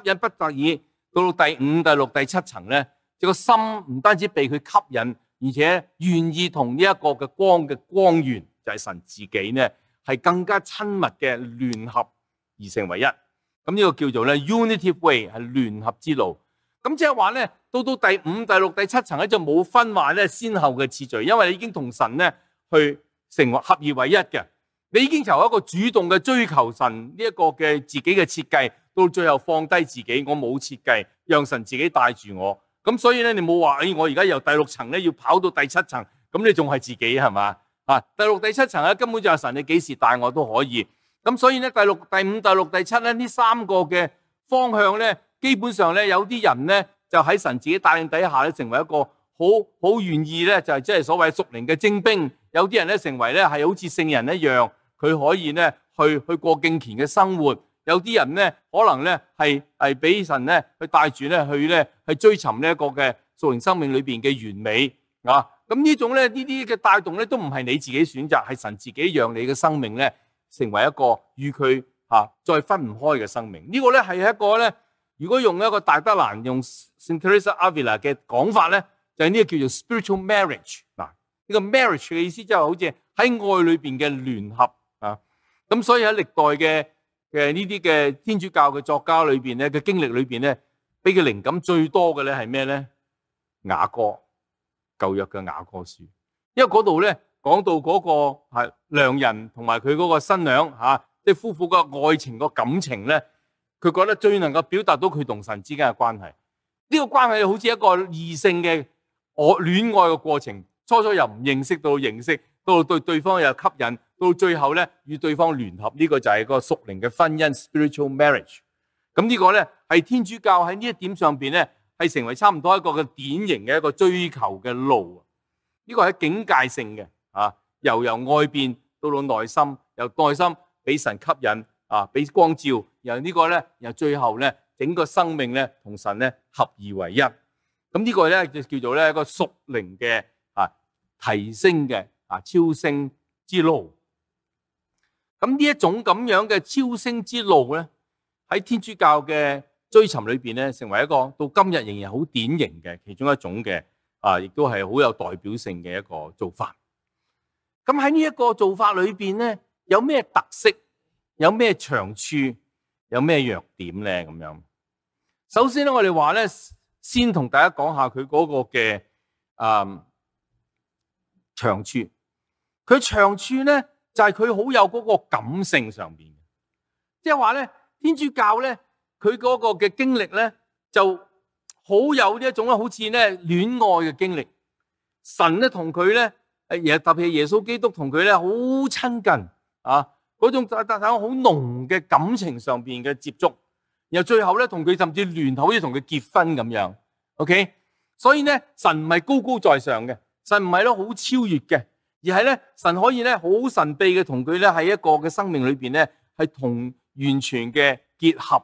引不得已，到到第五、第六、第七層咧，就個心唔單止被佢吸引，而且願意同呢一個嘅光嘅光源。系神自己呢，系更加亲密嘅联合而成为一，咁呢个叫做咧 u n i t y way，系联合之路。咁即系话咧，到到第五、第六、第七层咧就冇分话咧先后嘅次序，因为你已经同神呢去成合而为一嘅，你已经由一个主动嘅追求神呢一个嘅自己嘅设计，到最后放低自己，我冇设计，让神自己带住我。咁所以咧，你冇话，诶，我而家由第六层咧要跑到第七层，咁你仲系自己系嘛？啊，第六、第七層咧，根本就係神，你幾時帶我都可以。咁所以咧，第六、第五、第六、第七咧，呢三個嘅方向咧，基本上咧，有啲人咧就喺神自己帶領底下咧，成為一個好好願意咧，就係即係所謂属靈嘅精兵。有啲人咧，成為咧係好似聖人一樣，佢可以咧去去過敬虔嘅生活。有啲人咧，可能咧係系俾神咧去帶住咧去咧去追尋呢一個嘅属靈生命裏边嘅完美啊。咁呢種咧，呢啲嘅帶動咧，都唔係你自己選擇，係神自己讓你嘅生命咧，成為一個與佢吓再分唔開嘅生命。呢個咧係一個咧，如果用一個大德蘭用 Saint Teresa Avila 嘅講法咧，就係呢個叫做 spiritual marriage 嗱，呢個 marriage 嘅意思就系好似喺愛裏边嘅聯合啊。咁所以喺歷代嘅嘅呢啲嘅天主教嘅作家裏边咧，嘅經歷裏边咧，俾佢靈感最多嘅咧係咩咧？雅歌。旧约嘅雅歌书，因为嗰度咧讲到嗰个系良人同埋佢嗰个新娘吓，系夫妇嘅爱情个感情咧，佢觉得最能够表达到佢同神之间嘅关系。呢个关系好似一个异性嘅我恋爱嘅过程，初初又唔认识到认识，到对对方又吸引，到最后咧与对方联合，呢个就系个属灵嘅婚姻 （spiritual marriage）。咁呢个咧系天主教喺呢一点上边咧。系成为差唔多一个嘅典型嘅一个追求嘅路，呢个系境界性嘅啊，由由外边到到内心，由内心俾神吸引啊，俾光照，由呢个咧，由最后咧，整个生命咧同神咧合二为一。咁呢个咧就叫做咧一个属灵嘅啊提升嘅啊超升之路。咁呢一种咁样嘅超升之路咧，喺天主教嘅。追尋裏边咧，成為一個到今日仍然好典型嘅其中一種嘅啊，亦都係好有代表性嘅一個做法。咁喺呢一個做法裏边咧，有咩特色？有咩長處？有咩弱點咧？咁樣首先咧，我哋話咧，先同大家講下佢嗰個嘅啊長處。佢長處咧，就係佢好有嗰個感性上嘅，即係話咧，天主教咧。佢嗰个嘅经历咧，就好有呢一种咧，好似咧恋爱嘅经历。神咧同佢咧，诶，特别系耶稣基督同佢咧好亲近啊，嗰种特特好浓嘅感情上边嘅接触，然后最后咧同佢甚至联爱，好似同佢结婚咁样。OK，所以咧神唔系高高在上嘅，神唔系咧好超越嘅，而系咧神可以咧好神秘嘅同佢咧喺一个嘅生命里边咧系同完全嘅结合。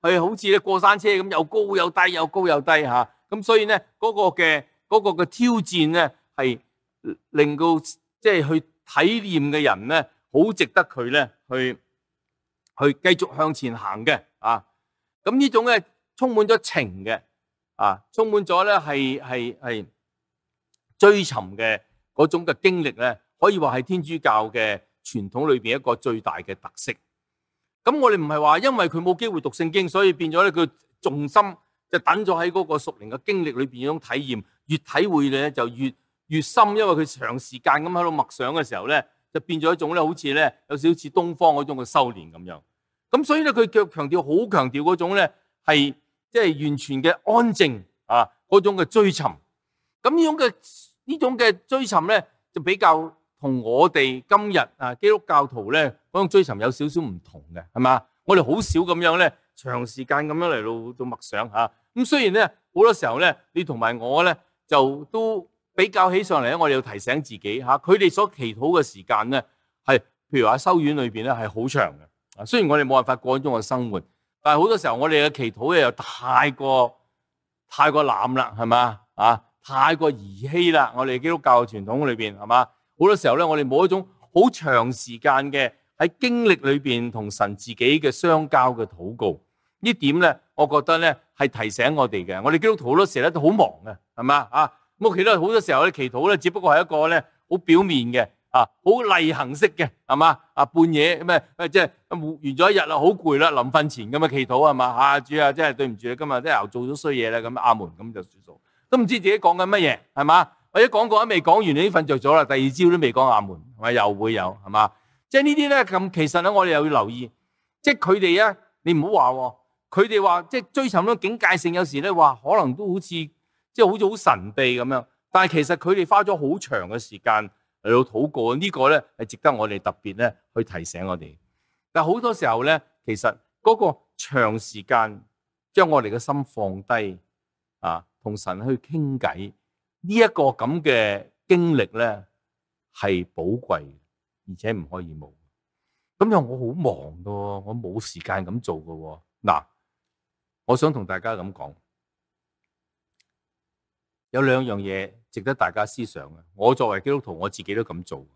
系好似咧过山车咁，又高又低，又高又低吓。咁所以咧，嗰个嘅嗰个嘅挑战咧，系令到即系去体验嘅人咧，好值得佢咧去去继续向前行嘅啊。咁呢种咧充满咗情嘅啊，充满咗咧系系系追寻嘅嗰种嘅经历咧，可以话系天主教嘅传统里边一个最大嘅特色。咁我哋唔係話，因為佢冇機會讀聖經，所以變咗咧佢重心就等咗喺嗰個熟靈嘅經歷裏边种種體驗，越體會咧就越越深，因為佢長時間咁喺度默想嘅時候咧，就變咗一種咧，好似咧有少少似東方嗰種嘅修練咁樣。咁所以咧，佢嘅強調好強調嗰種咧係即係完全嘅安靜啊嗰種嘅追尋。咁呢種嘅呢种嘅追尋咧就比較。同我哋今日啊基督教徒咧嗰種追寻有少少唔同嘅，係嘛？我哋好少咁樣咧，長時間咁樣嚟到到默想吓。咁雖然咧好多時候咧，你同埋我咧就都比較起上嚟咧，我哋要提醒自己吓，佢哋所祈禱嘅時間咧係譬如話修院裏边咧係好長嘅。雖然我哋冇辦法過一種嘅生活，但係好多時候我哋嘅祈禱咧又太過太過濫啦，係嘛？啊，太過兒戲啦！我哋基督教傳統裏边係嘛？好多時候咧，我哋冇一種好長時間嘅喺經歷裏邊同神自己嘅相交嘅祷告，呢點咧，我覺得咧係提醒我哋嘅。我哋基督徒好多時咧都好忙嘅，係嘛啊？我其得好多時候嘅祈禱咧，只不過係一個咧好表面嘅啊，好例行式嘅，係嘛啊？半夜咁啊，即係完咗一日啦，好攰啦，臨瞓前咁嘅祈禱係嘛啊主啊，真係對唔住啊，今日真啲又做咗衰嘢啦，咁阿門咁就算數，都唔知自己講緊乜嘢係嘛？或者講過一未講完，你已瞓着咗啦。第二朝都未講阿門，咪又會有系嘛？即系呢啲咧咁，其實咧我哋又要留意，即系佢哋啊，你唔好話喎，佢哋話即系追尋咗警戒性，有時咧話可能都好似即系好似好神秘咁樣。但系其實佢哋花咗好長嘅時間嚟到祷告，呢個咧係值得我哋特別咧去提醒我哋。但好多時候咧，其實嗰個長時間將我哋嘅心放低啊，同神去傾偈。呢一个咁嘅经历咧系宝贵，而且唔可以冇。咁又我好忙噶，我冇时间咁做噶。嗱，我想同大家咁讲，有两样嘢值得大家思想嘅。我作为基督徒，我自己都咁做。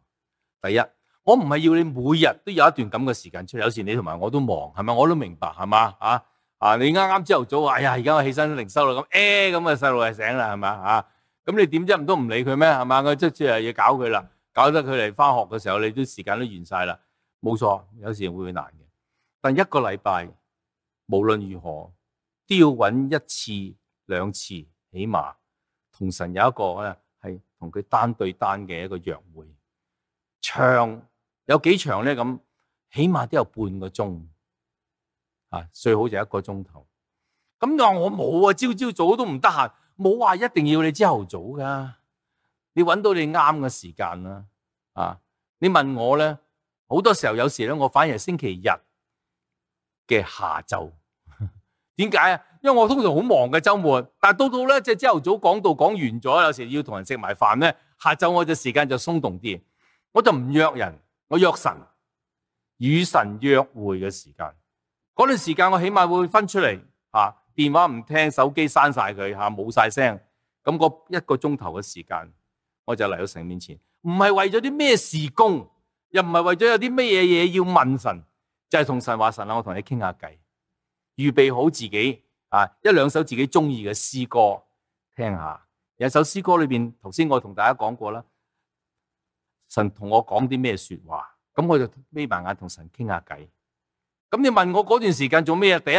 第一，我唔系要你每日都有一段咁嘅时间出，有时你同埋我都忙，系咪？我都明白，系嘛啊啊！你啱啱朝头早哎呀，而家我起身灵修啦，咁诶咁啊，细路又醒啦，系嘛啊？咁你点啫？唔都唔理佢咩？系嘛？我即系要搞佢啦，搞得佢嚟翻学嘅时候，你都时间都完晒啦。冇错，有时会难嘅。但一个礼拜无论如何都要揾一次、两次，起码同神有一个咧，系同佢单对单嘅一个约会。长有几长咧？咁起码都有半个钟啊，最好就一个钟头。咁你话我冇啊？朝朝早都唔得闲。冇话一定要你朝头早噶，你揾到你啱嘅时间啦。啊，你问我咧，好多时候有时咧，我反而星期日嘅下昼，<laughs> 点解啊？因为我通常好忙嘅周末，但系到到咧即系朝头早讲到讲完咗，有时要同人食埋饭咧，下昼我嘅时间就松动啲，我就唔约人，我约神与神约会嘅时间，嗰段时间我起码会分出嚟啊。电话唔听，手机删晒佢吓，冇晒声。咁个一个钟头嘅时间，我就嚟到神面前，唔系为咗啲咩事工，又唔系为咗有啲乜嘢嘢要问神，就系同神话神啦。我同你倾下偈，预备好自己啊，一两首自己中意嘅诗歌听下。有首诗歌里边，头先我同大家讲过啦，神同我讲啲咩说话，咁我就眯埋眼同神倾下偈。咁你问我嗰段时间做咩啊？第一。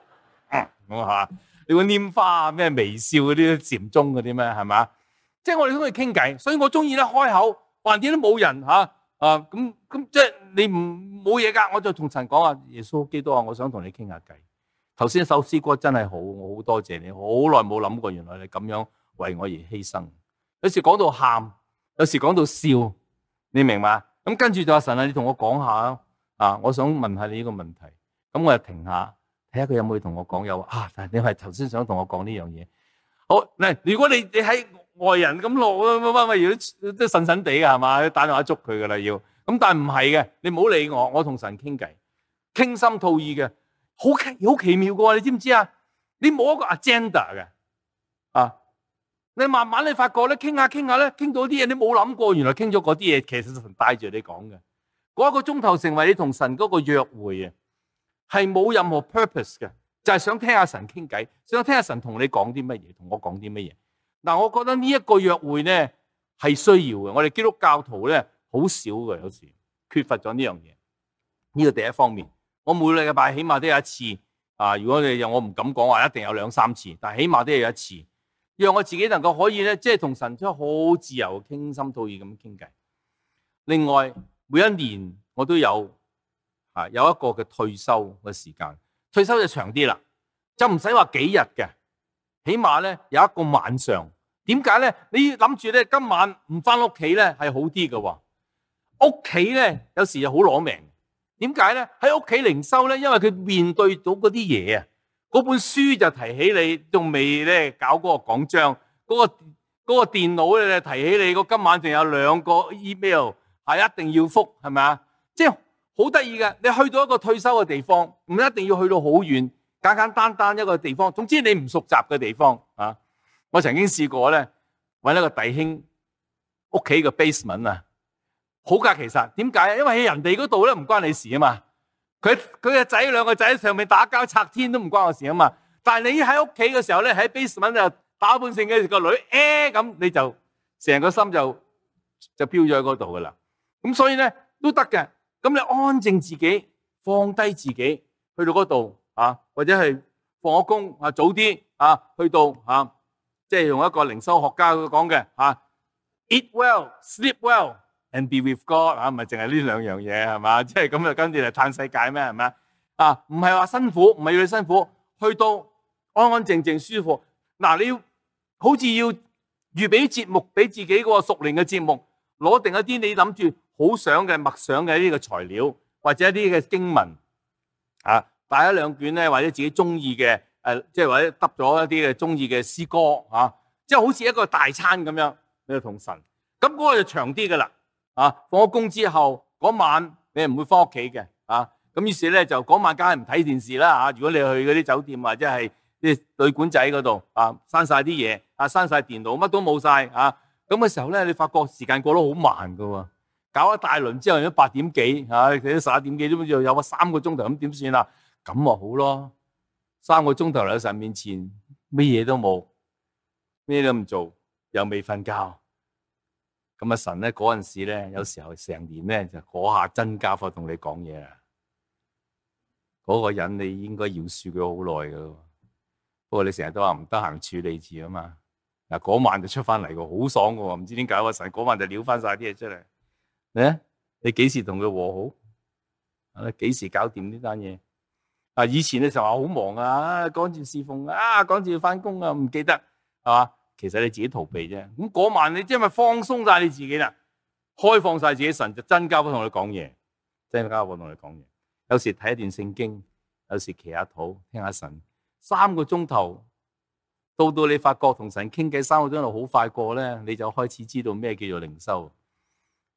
<laughs> 咁吓，你会拈花啊，咩微笑嗰啲禅宗嗰啲咩系嘛？即系我哋中意倾偈，所以我中意咧开口，但掂都冇人吓啊！咁咁即系你唔冇嘢噶，我就同神讲啊，耶稣基督啊，我想同你倾下偈。头先一首诗歌真系好，我好多谢你，好耐冇谂过，原来你咁样为我而牺牲。有时讲到喊，有时讲到笑，你明嘛？咁跟住就神啊，你同我讲下啊，我想问下你呢个问题。咁我就停下。睇下佢有冇同我讲有啊？但你系头先想同我讲呢样嘢。好嗱，如果你你喺外人咁落，乜乜乜，要都神神地嘅系嘛？打电话捉佢噶啦要。咁但系唔系嘅，你唔好理我，我同神倾偈，倾心吐意嘅，好奇好奇妙嘅。你知唔知啊？你冇一个 agenda 嘅啊？你慢慢你发觉咧，倾下倾下咧，倾到啲嘢你冇谂过，原来倾咗嗰啲嘢，其实神带住你讲嘅。嗰一个钟头成为你同神嗰个约会啊！系冇任何 purpose 嘅，就系想听阿神倾偈，想听阿神同你讲啲乜嘢，同我讲啲乜嘢。嗱，我觉得呢一个约会咧系需要嘅，我哋基督教徒咧好少嘅，有时缺乏咗呢样嘢。呢个第一方面，我每礼拜起码都有一次啊。如果你又我唔敢讲话，一定有两三次，但系起码都有一次，让我自己能够可以咧，即系同神即好自由倾心吐意咁倾偈。另外，每一年我都有。啊，有一個嘅退休嘅時間，退休就長啲啦，就唔使話幾日嘅，起碼咧有一個晚上。點解咧？你諗住咧今晚唔翻屋企咧係好啲嘅喎？屋企咧有時又好攞命。點解咧？喺屋企零收咧，因為佢面對到嗰啲嘢啊。嗰本書就提起你，仲未咧搞嗰個講章，嗰個嗰個電腦咧提起你，个今晚仲有兩個 email 系一定要覆，係咪啊？即係。好得意嘅，你去到一个退休嘅地方，唔一定要去到好远，简简单单一个地方。总之你唔熟习嘅地方啊，我曾经试过咧，搵一个弟兄屋企嘅 basement 啊，好噶，其实点解？因为喺人哋嗰度咧唔关你事啊嘛，佢佢嘅仔两个仔喺上面打交拆天都唔关我事啊嘛。但系你喺屋企嘅时候咧，喺 basement 就打半成嘅个女诶咁，你就成个心就就飘咗喺嗰度噶啦。咁所以咧都得嘅。咁你安静自己，放低自己，去到嗰度啊，或者系放个工啊，早啲啊去到啊，即系用一个灵修学家佢讲嘅啊，eat well, sleep well and be with God 啊，唔系净系呢两样嘢系嘛，<laughs> 即系咁就跟住嚟探世界咩系咪啊唔系话辛苦，唔系要你辛苦，去到安安静静舒服，嗱你要好似要预备节目俾自己个熟练嘅节目，攞定一啲你谂住。好想嘅默想嘅呢个材料，或者一啲嘅经文啊，带一两卷咧，或者自己中意嘅诶，即系或者得咗一啲嘅中意嘅诗歌啊，即系好似一个大餐咁样就同神。咁嗰个就长啲噶啦，啊，放咗工之后嗰晚你唔会翻屋企嘅啊，咁于是咧就嗰晚梗系唔睇电视啦啊。如果你去嗰啲酒店或者系啲旅馆仔嗰度啊，闩晒啲嘢啊，闩晒电脑，乜都冇晒啊。咁嘅时候咧，你发觉时间过得好慢噶。搞一大轮之后，都八点几，吓，佢都十一点几，点知有個三个钟头，咁点算啊？咁咪好咯，三个钟头喺神面前，乜嘢都冇，咩都唔做，又未瞓觉。咁啊，神咧嗰阵时咧，有时候成年咧就嗰下真家伙同你讲嘢啊。嗰个人你应该要恕佢好耐嘅，不过你成日都话唔得闲处理住啊嘛。嗱，嗰晚就出翻嚟嘅，好爽噶，唔知点解阿神嗰晚就撩翻晒啲嘢出嚟。你咧，你几时同佢和好？你几时搞掂呢单嘢？啊，以前你成日好忙啊，赶住侍奉啊，赶住要翻工啊，唔记得系嘛？其实你自己逃避啫。咁嗰晚你系咪放松晒你自己啦，开放晒自己神，就真交我同你讲嘢，真交我同你讲嘢。有时睇一段圣经，有时骑下肚听下神，三个钟头，到到你发觉同神倾偈三个钟头好快过咧，你就开始知道咩叫做灵修。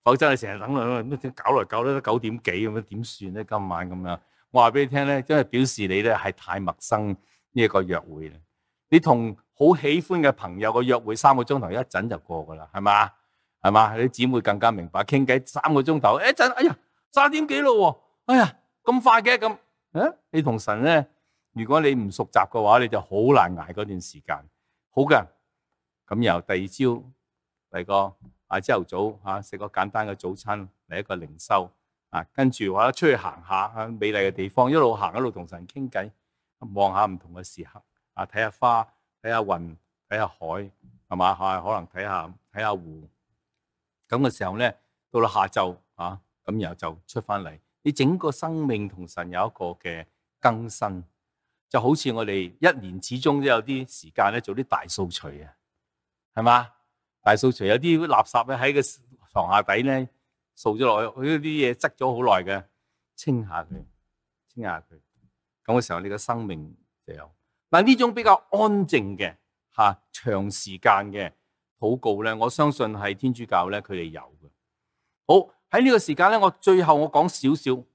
否则你成日等兩去，咩搞嚟搞咧都九点几咁样，点算咧？今晚咁样，我话俾你听咧，真係表示你咧系太陌生呢一个约会啦。你同好喜欢嘅朋友個约会三个钟头一阵就过噶啦，系嘛？系嘛？你姊妹更加明白，倾偈三个钟头一阵，哎呀，三点几咯，哎呀咁快嘅咁，啊？你同神咧，如果你唔熟习嘅话，你就好难挨嗰段时间。好嘅，咁由第二招，嚟哥。啊，朝头早吓食个简单嘅早餐，嚟一个灵修啊，跟住我出去行下，喺美丽嘅地方，一路行一路同神倾偈，望下唔同嘅时刻啊，睇下花，睇下云，睇下海，系嘛吓？可能睇下睇下湖，咁嘅时候咧，到到下昼啊，咁然后就出翻嚟，你整个生命同神有一个嘅更新，就好似我哋一年始终都有啲时间咧做啲大扫除啊，系嘛？大扫除有啲垃圾咧喺个床下底咧扫咗落去，佢啲嘢积咗好耐嘅，清下佢，清下佢。咁嘅时候，你嘅生命就有。嗱呢种比较安静嘅吓，长时间嘅祷告咧，我相信系天主教咧，佢哋有嘅。好喺呢个时间咧，我最后我讲少少。咁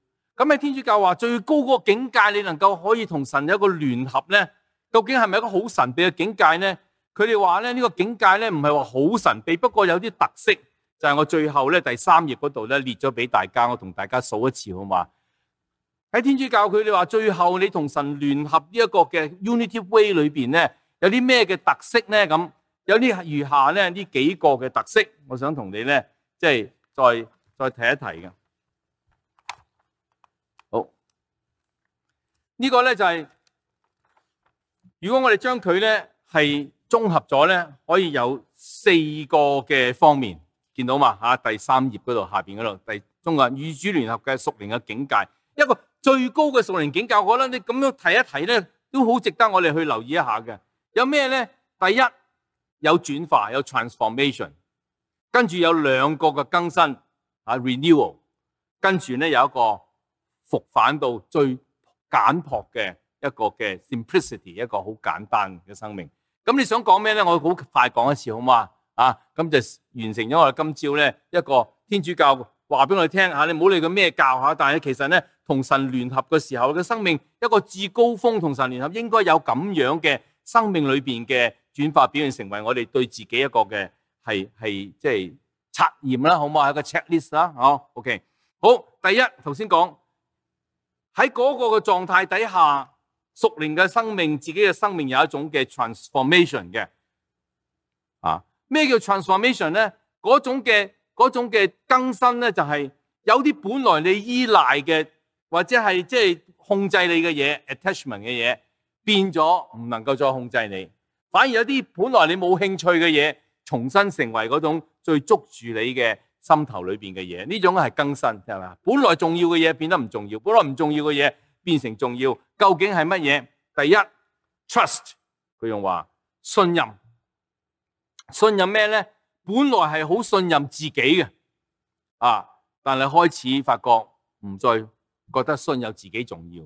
喺天主教话最高嗰个境界，你能够可以同神有一个联合咧，究竟系咪一个好神秘嘅境界咧？佢哋話咧呢個境界咧唔係話好神秘，不過有啲特色就係我最後咧第三頁嗰度咧列咗俾大家，我同大家數一次好嘛？喺天主教佢哋話最後你同神聯合呢一個嘅 Unity Way 里邊咧，有啲咩嘅特色咧？咁有啲如下咧呢幾個嘅特色，我想同你咧即係再再提一提嘅。好，呢個咧就係如果我哋將佢咧係。綜合咗咧，可以有四個嘅方面，見到嘛嚇？第三頁嗰度下边嗰度，第中國與主聯合嘅熟練嘅境界，一個最高嘅熟練境界，我覺得你咁樣提一提咧，都好值得我哋去留意一下嘅。有咩咧？第一有轉化有 transformation，跟住有兩個嘅更新啊 renewal，跟住咧有一個復返到最簡朴嘅一個嘅 simplicity，一個好簡單嘅生命。咁你想讲咩咧？我好快讲一次好嘛？啊？咁就完成咗我今朝咧一个天主教话俾我哋听吓，你唔好理佢咩教吓，但系其实咧同神联合嘅时候嘅生命一个至高峰，同神联合应该有咁样嘅生命里边嘅转化表现，成为我哋对自己一个嘅系系即系测验啦，好唔好？系个 check list 啦，o k 好，第一头先讲喺嗰个嘅状态底下。熟練嘅生命，自己嘅生命有一種嘅 transformation 嘅啊？咩叫 transformation 咧？嗰種嘅嗰嘅更新咧，就係有啲本來你依賴嘅，或者係即係控制你嘅嘢，attachment 嘅嘢，變咗唔能夠再控制你，反而有啲本來你冇興趣嘅嘢，重新成為嗰種最捉住你嘅心頭裏面嘅嘢。呢種係更新，係咪本來重要嘅嘢變得唔重要，本來唔重要嘅嘢。变成重要，究竟系乜嘢？第一，trust，佢用话信任，信任咩咧？本来系好信任自己嘅啊，但系开始发觉唔再觉得信任自己重要，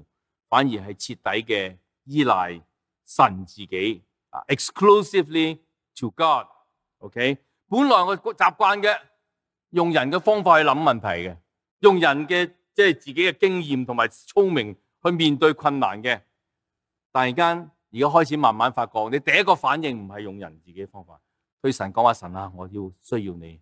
反而系彻底嘅依赖神自己啊，exclusively to God。OK，本来我习惯嘅用人嘅方法去谂问题嘅，用人嘅即系自己嘅经验同埋聪明。去面對困難嘅，突然间，而家開始慢慢發覺，你第一個反應唔係用人自己方法，对神講話：神啊，我要需要你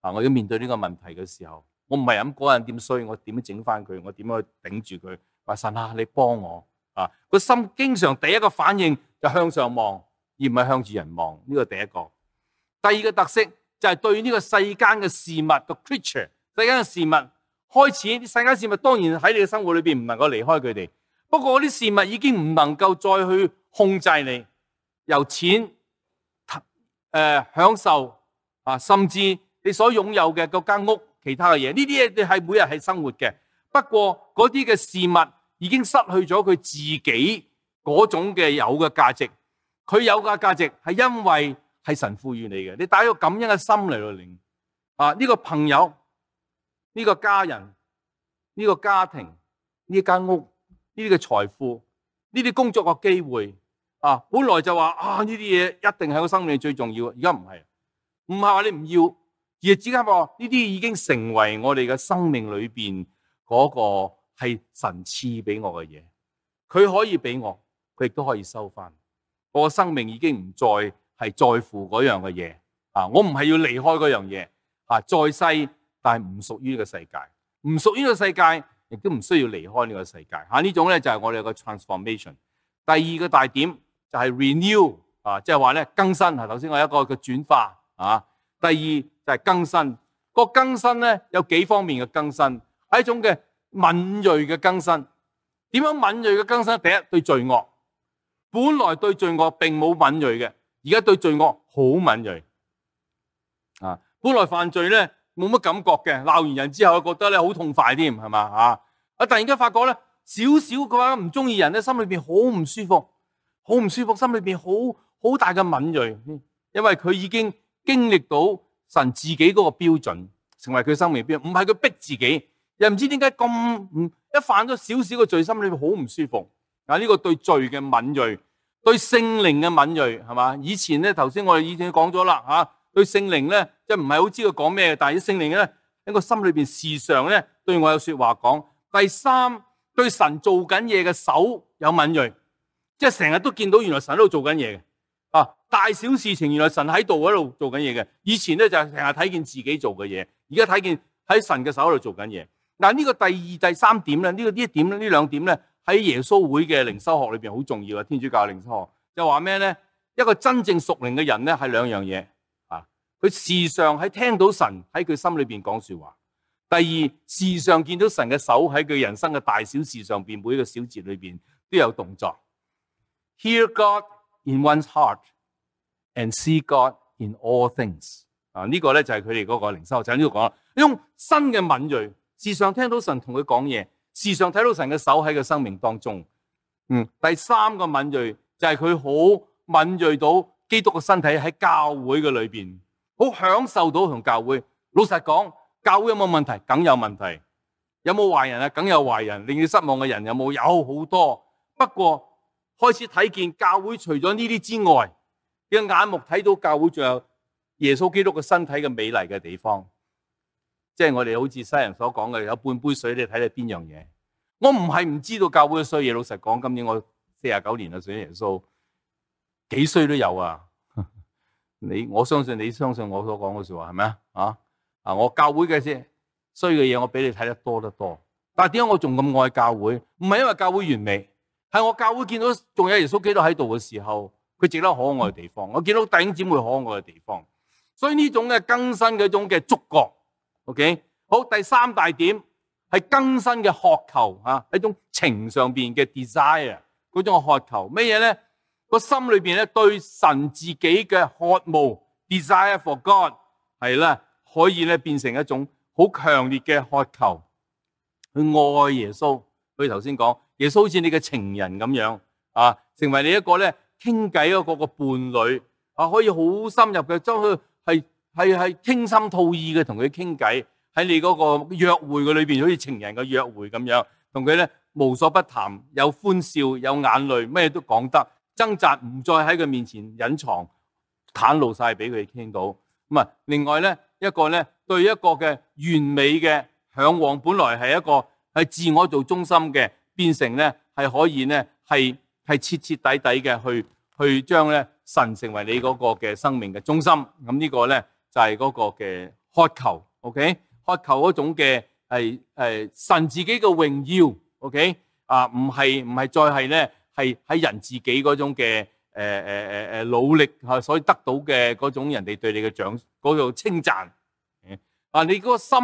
啊！我要面對呢個問題嘅時候，我唔係咁嗰個人點衰，我點樣整翻佢，我點樣去頂住佢，話神啊，你幫我啊！個心經常第一個反應就向上望，而唔係向住人望。呢個第一個，第二個特色就係對呢個世间嘅事物個 creature，世間嘅事物。开始啲世间事物当然喺你嘅生活里边唔能够离开佢哋，不过嗰啲事物已经唔能够再去控制你由钱诶享受啊，甚至你所拥有嘅嗰间屋其他嘅嘢呢啲嘢你系每日系生活嘅，不过嗰啲嘅事物已经失去咗佢自己嗰种嘅有嘅价值，佢有嘅价值系因为系神赋予你嘅，你带咗感恩嘅心嚟去领啊呢个朋友。呢个家人、呢个家庭、呢间屋、呢啲嘅财富、呢啲工作嘅机会啊，本来就话啊呢啲嘢一定系我生命最重要，而家唔系，唔系话你唔要，而系之间话呢啲已经成为我哋嘅生命里边嗰个系神赐俾我嘅嘢，佢可以俾我，佢亦都可以收翻。我嘅生命已经唔再系在乎嗰样嘅嘢啊，我唔系要离开嗰样嘢啊，再细。但系唔属于呢个世界，唔属于呢个世界，亦都唔需要离开呢个世界。吓呢种咧就系我哋个 transformation。第二个大点就系 renew，啊，即系话咧更新。啊，头先我有一个嘅转化啊，第二就系更新。个更新咧有几方面嘅更新，系一种嘅敏锐嘅更新。点样敏锐嘅更新？第一对罪恶，本来对罪恶并冇敏锐嘅，而家对罪恶好敏锐。啊，本来犯罪咧。冇乜感觉嘅，闹完人之后觉得咧好痛快添，系嘛啊？啊！突然间发觉咧，少少嘅话唔中意人咧，心里边好唔舒服，好唔舒服，心里边好好大嘅敏锐，因为佢已经经历到神自己嗰个标准，成为佢生命标准。唔系佢逼自己，又唔知点解咁唔一犯咗少少嘅罪，心里边好唔舒服。啊！呢个对罪嘅敏锐，对圣灵嘅敏锐，系嘛？以前咧，头先我哋已经讲咗啦，吓。对圣灵咧，即系唔系好知佢讲咩但系啲圣灵咧喺个心里边时常咧对我有说话讲。第三，对神做紧嘢嘅手有敏锐，即系成日都见到原来神喺度做紧嘢嘅啊，大小事情原来神喺度喺度做紧嘢嘅。以前咧就系成日睇见自己做嘅嘢，而家睇见喺神嘅手喺度做紧嘢。嗱呢个第二、第三点咧，呢个呢一点呢、呢两点咧喺耶稣会嘅灵修学里边好重要嘅。天主教嘅灵修学就话咩咧？一个真正属灵嘅人咧系两样嘢。佢时常喺听到神喺佢心里边讲说话。第二，时常见到神嘅手喺佢人生嘅大小事上边，每一个小节里边都有动作。Hear God in one’s heart and see God in all things。啊，呢个咧就系佢哋嗰个灵修就喺呢度讲用新嘅敏锐，时常听到神同佢讲嘢，时常睇到神嘅手喺佢生命当中。嗯，第三个敏锐就系佢好敏锐到基督嘅身体喺教会嘅里边。好享受到同教会，老实讲，教会有冇问题梗有问题，有冇坏人啊？梗有坏人，令你失望嘅人有冇？有好多。不过开始睇见教会除咗呢啲之外嘅眼目睇到教会仲有耶稣基督嘅身体嘅美丽嘅地方，即系我哋好似西人所讲嘅，有半杯水你睇你边样嘢？我唔系唔知道教会嘅衰嘢，老实讲，今年我四十九年啦，信耶稣几衰都有啊。你我相信你相信我所讲嘅说话系咪啊？啊啊！我教会嘅先衰嘅嘢，我比你睇得多得多。但系点解我仲咁爱教会？唔系因为教会完美，系我教会见到仲有耶稣基督喺度嘅时候，佢值得可爱嘅地方。我见到弟兄姊妹可爱嘅地方。所以呢种嘅更新嘅一种嘅触觉，OK？好，第三大点系更新嘅渴求啊，喺种情上边嘅 desire，嗰种渴求咩嘢咧？个心里边咧，对神自己嘅渴慕 desire for God 系咧，可以咧变成一种好强烈嘅渴求去爱耶稣。佢头先讲，耶稣好似你嘅情人咁样啊，成为你一个咧倾偈嗰个伴侣啊，可以好深入嘅，将佢系系系倾心吐意嘅同佢倾偈，喺你嗰个约会嘅里边，好似情人嘅约会咁样，同佢咧无所不谈，有欢笑，有眼泪，咩都讲得。挣扎唔再喺佢面前隐藏，袒露晒俾佢听到。咁啊，另外咧一个咧，对一个嘅完美嘅向往，本来系一个系自我做中心嘅，变成咧系可以咧系系彻彻底底嘅去去将咧神成为你嗰个嘅生命嘅中心。咁呢个咧就系嗰个嘅渴求。OK，渴求嗰种嘅系诶神自己嘅荣耀。OK，啊唔系唔系再系咧。系喺人自己嗰种嘅诶诶诶诶努力吓，所以得到嘅嗰种人哋对你嘅奖嗰度称赞。啊，你嗰个心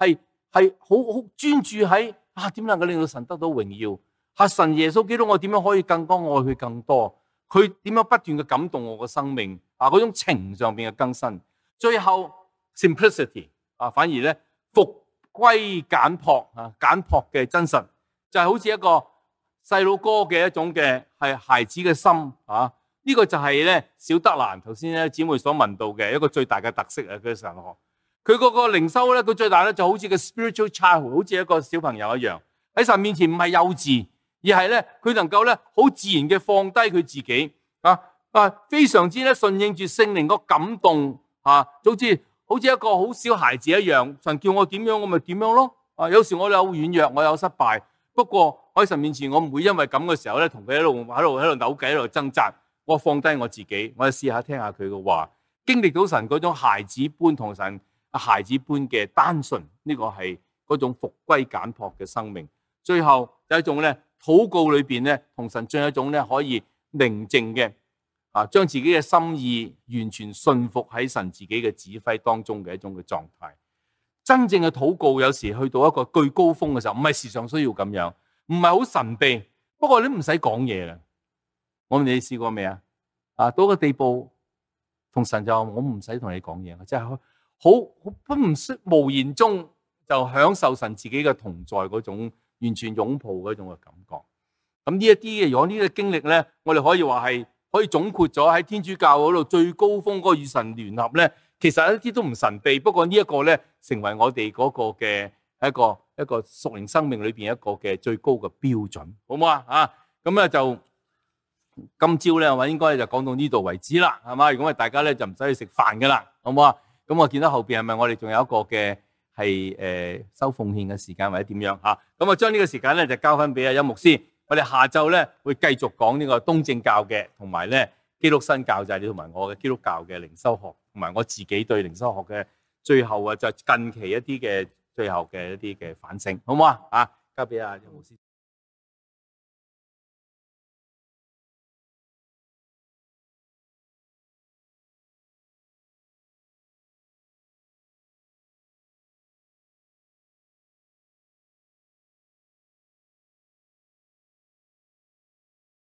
系系好专注喺啊，点能够令到神得到荣耀？啊，神耶稣基督，我点样可以更加爱佢更多？佢点样不断嘅感动我嘅生命啊？嗰种情上边嘅更新，最后 simplicity 啊，反而咧复归简朴啊，简朴嘅真实就系好似一个。细佬哥嘅一种嘅系孩子嘅心啊，呢个就系咧小德兰头先咧姊妹所问到嘅一个最大嘅特色啊。佢神学，佢嗰个灵修咧，佢最大咧就好似个 spiritual child，好似一个小朋友一样喺神面前唔系幼稚，而系咧佢能够咧好自然嘅放低佢自己啊啊，非常之咧顺应住圣灵个感动啊，总之好似一个好小孩子一样。神叫我点样我咪点样咯啊。有时我有软弱，我有失败，不过。喺神面前，我唔会因为咁嘅时候咧，同佢喺度喺度喺度扭计喺度挣扎。我放低我自己，我试下听下佢嘅话，经历到神嗰种孩子般同神孩子般嘅单纯，呢个系嗰种复归简朴嘅生命。最后有一种咧，祷告里边咧，同神进有一种咧可以宁静嘅啊，将自己嘅心意完全信服喺神自己嘅指挥当中嘅一种嘅状态。真正嘅祷告有时去到一个最高峰嘅时候，唔系时常需要咁样。唔系好神秘，不过你唔使讲嘢啦。我哋试过未啊？啊，到个地步同神就我唔使同你讲嘢，即系好好都唔识无言中就享受神自己嘅同在嗰种完全拥抱嗰种嘅感觉。咁呢一啲嘅，如果呢个经历咧，我哋可以话系可以总括咗喺天主教嗰度最高峰嗰个与神联合咧，其实一啲都唔神秘。不过呢一个咧，成为我哋嗰个嘅一个。一個属灵生命裏边一個嘅最高嘅標準，好唔好啊？啊，咁咧就今朝咧，我應該就講到呢度為止啦，係嘛？如果唔大家咧就唔使去食飯噶啦，好唔好啊？咁我見到後边係咪我哋仲有一個嘅係诶收奉獻嘅時間或者點樣吓？咁啊，將呢個時間咧就交翻俾阿音樂師。我哋下晝咧會繼續講呢個東正教嘅同埋咧基督新教就係你同埋我嘅基督教嘅靈修學同埋我自己對靈修學嘅最後啊，就近期一啲嘅。最后嘅一啲嘅反省，好唔好啊？啊，交俾阿老师。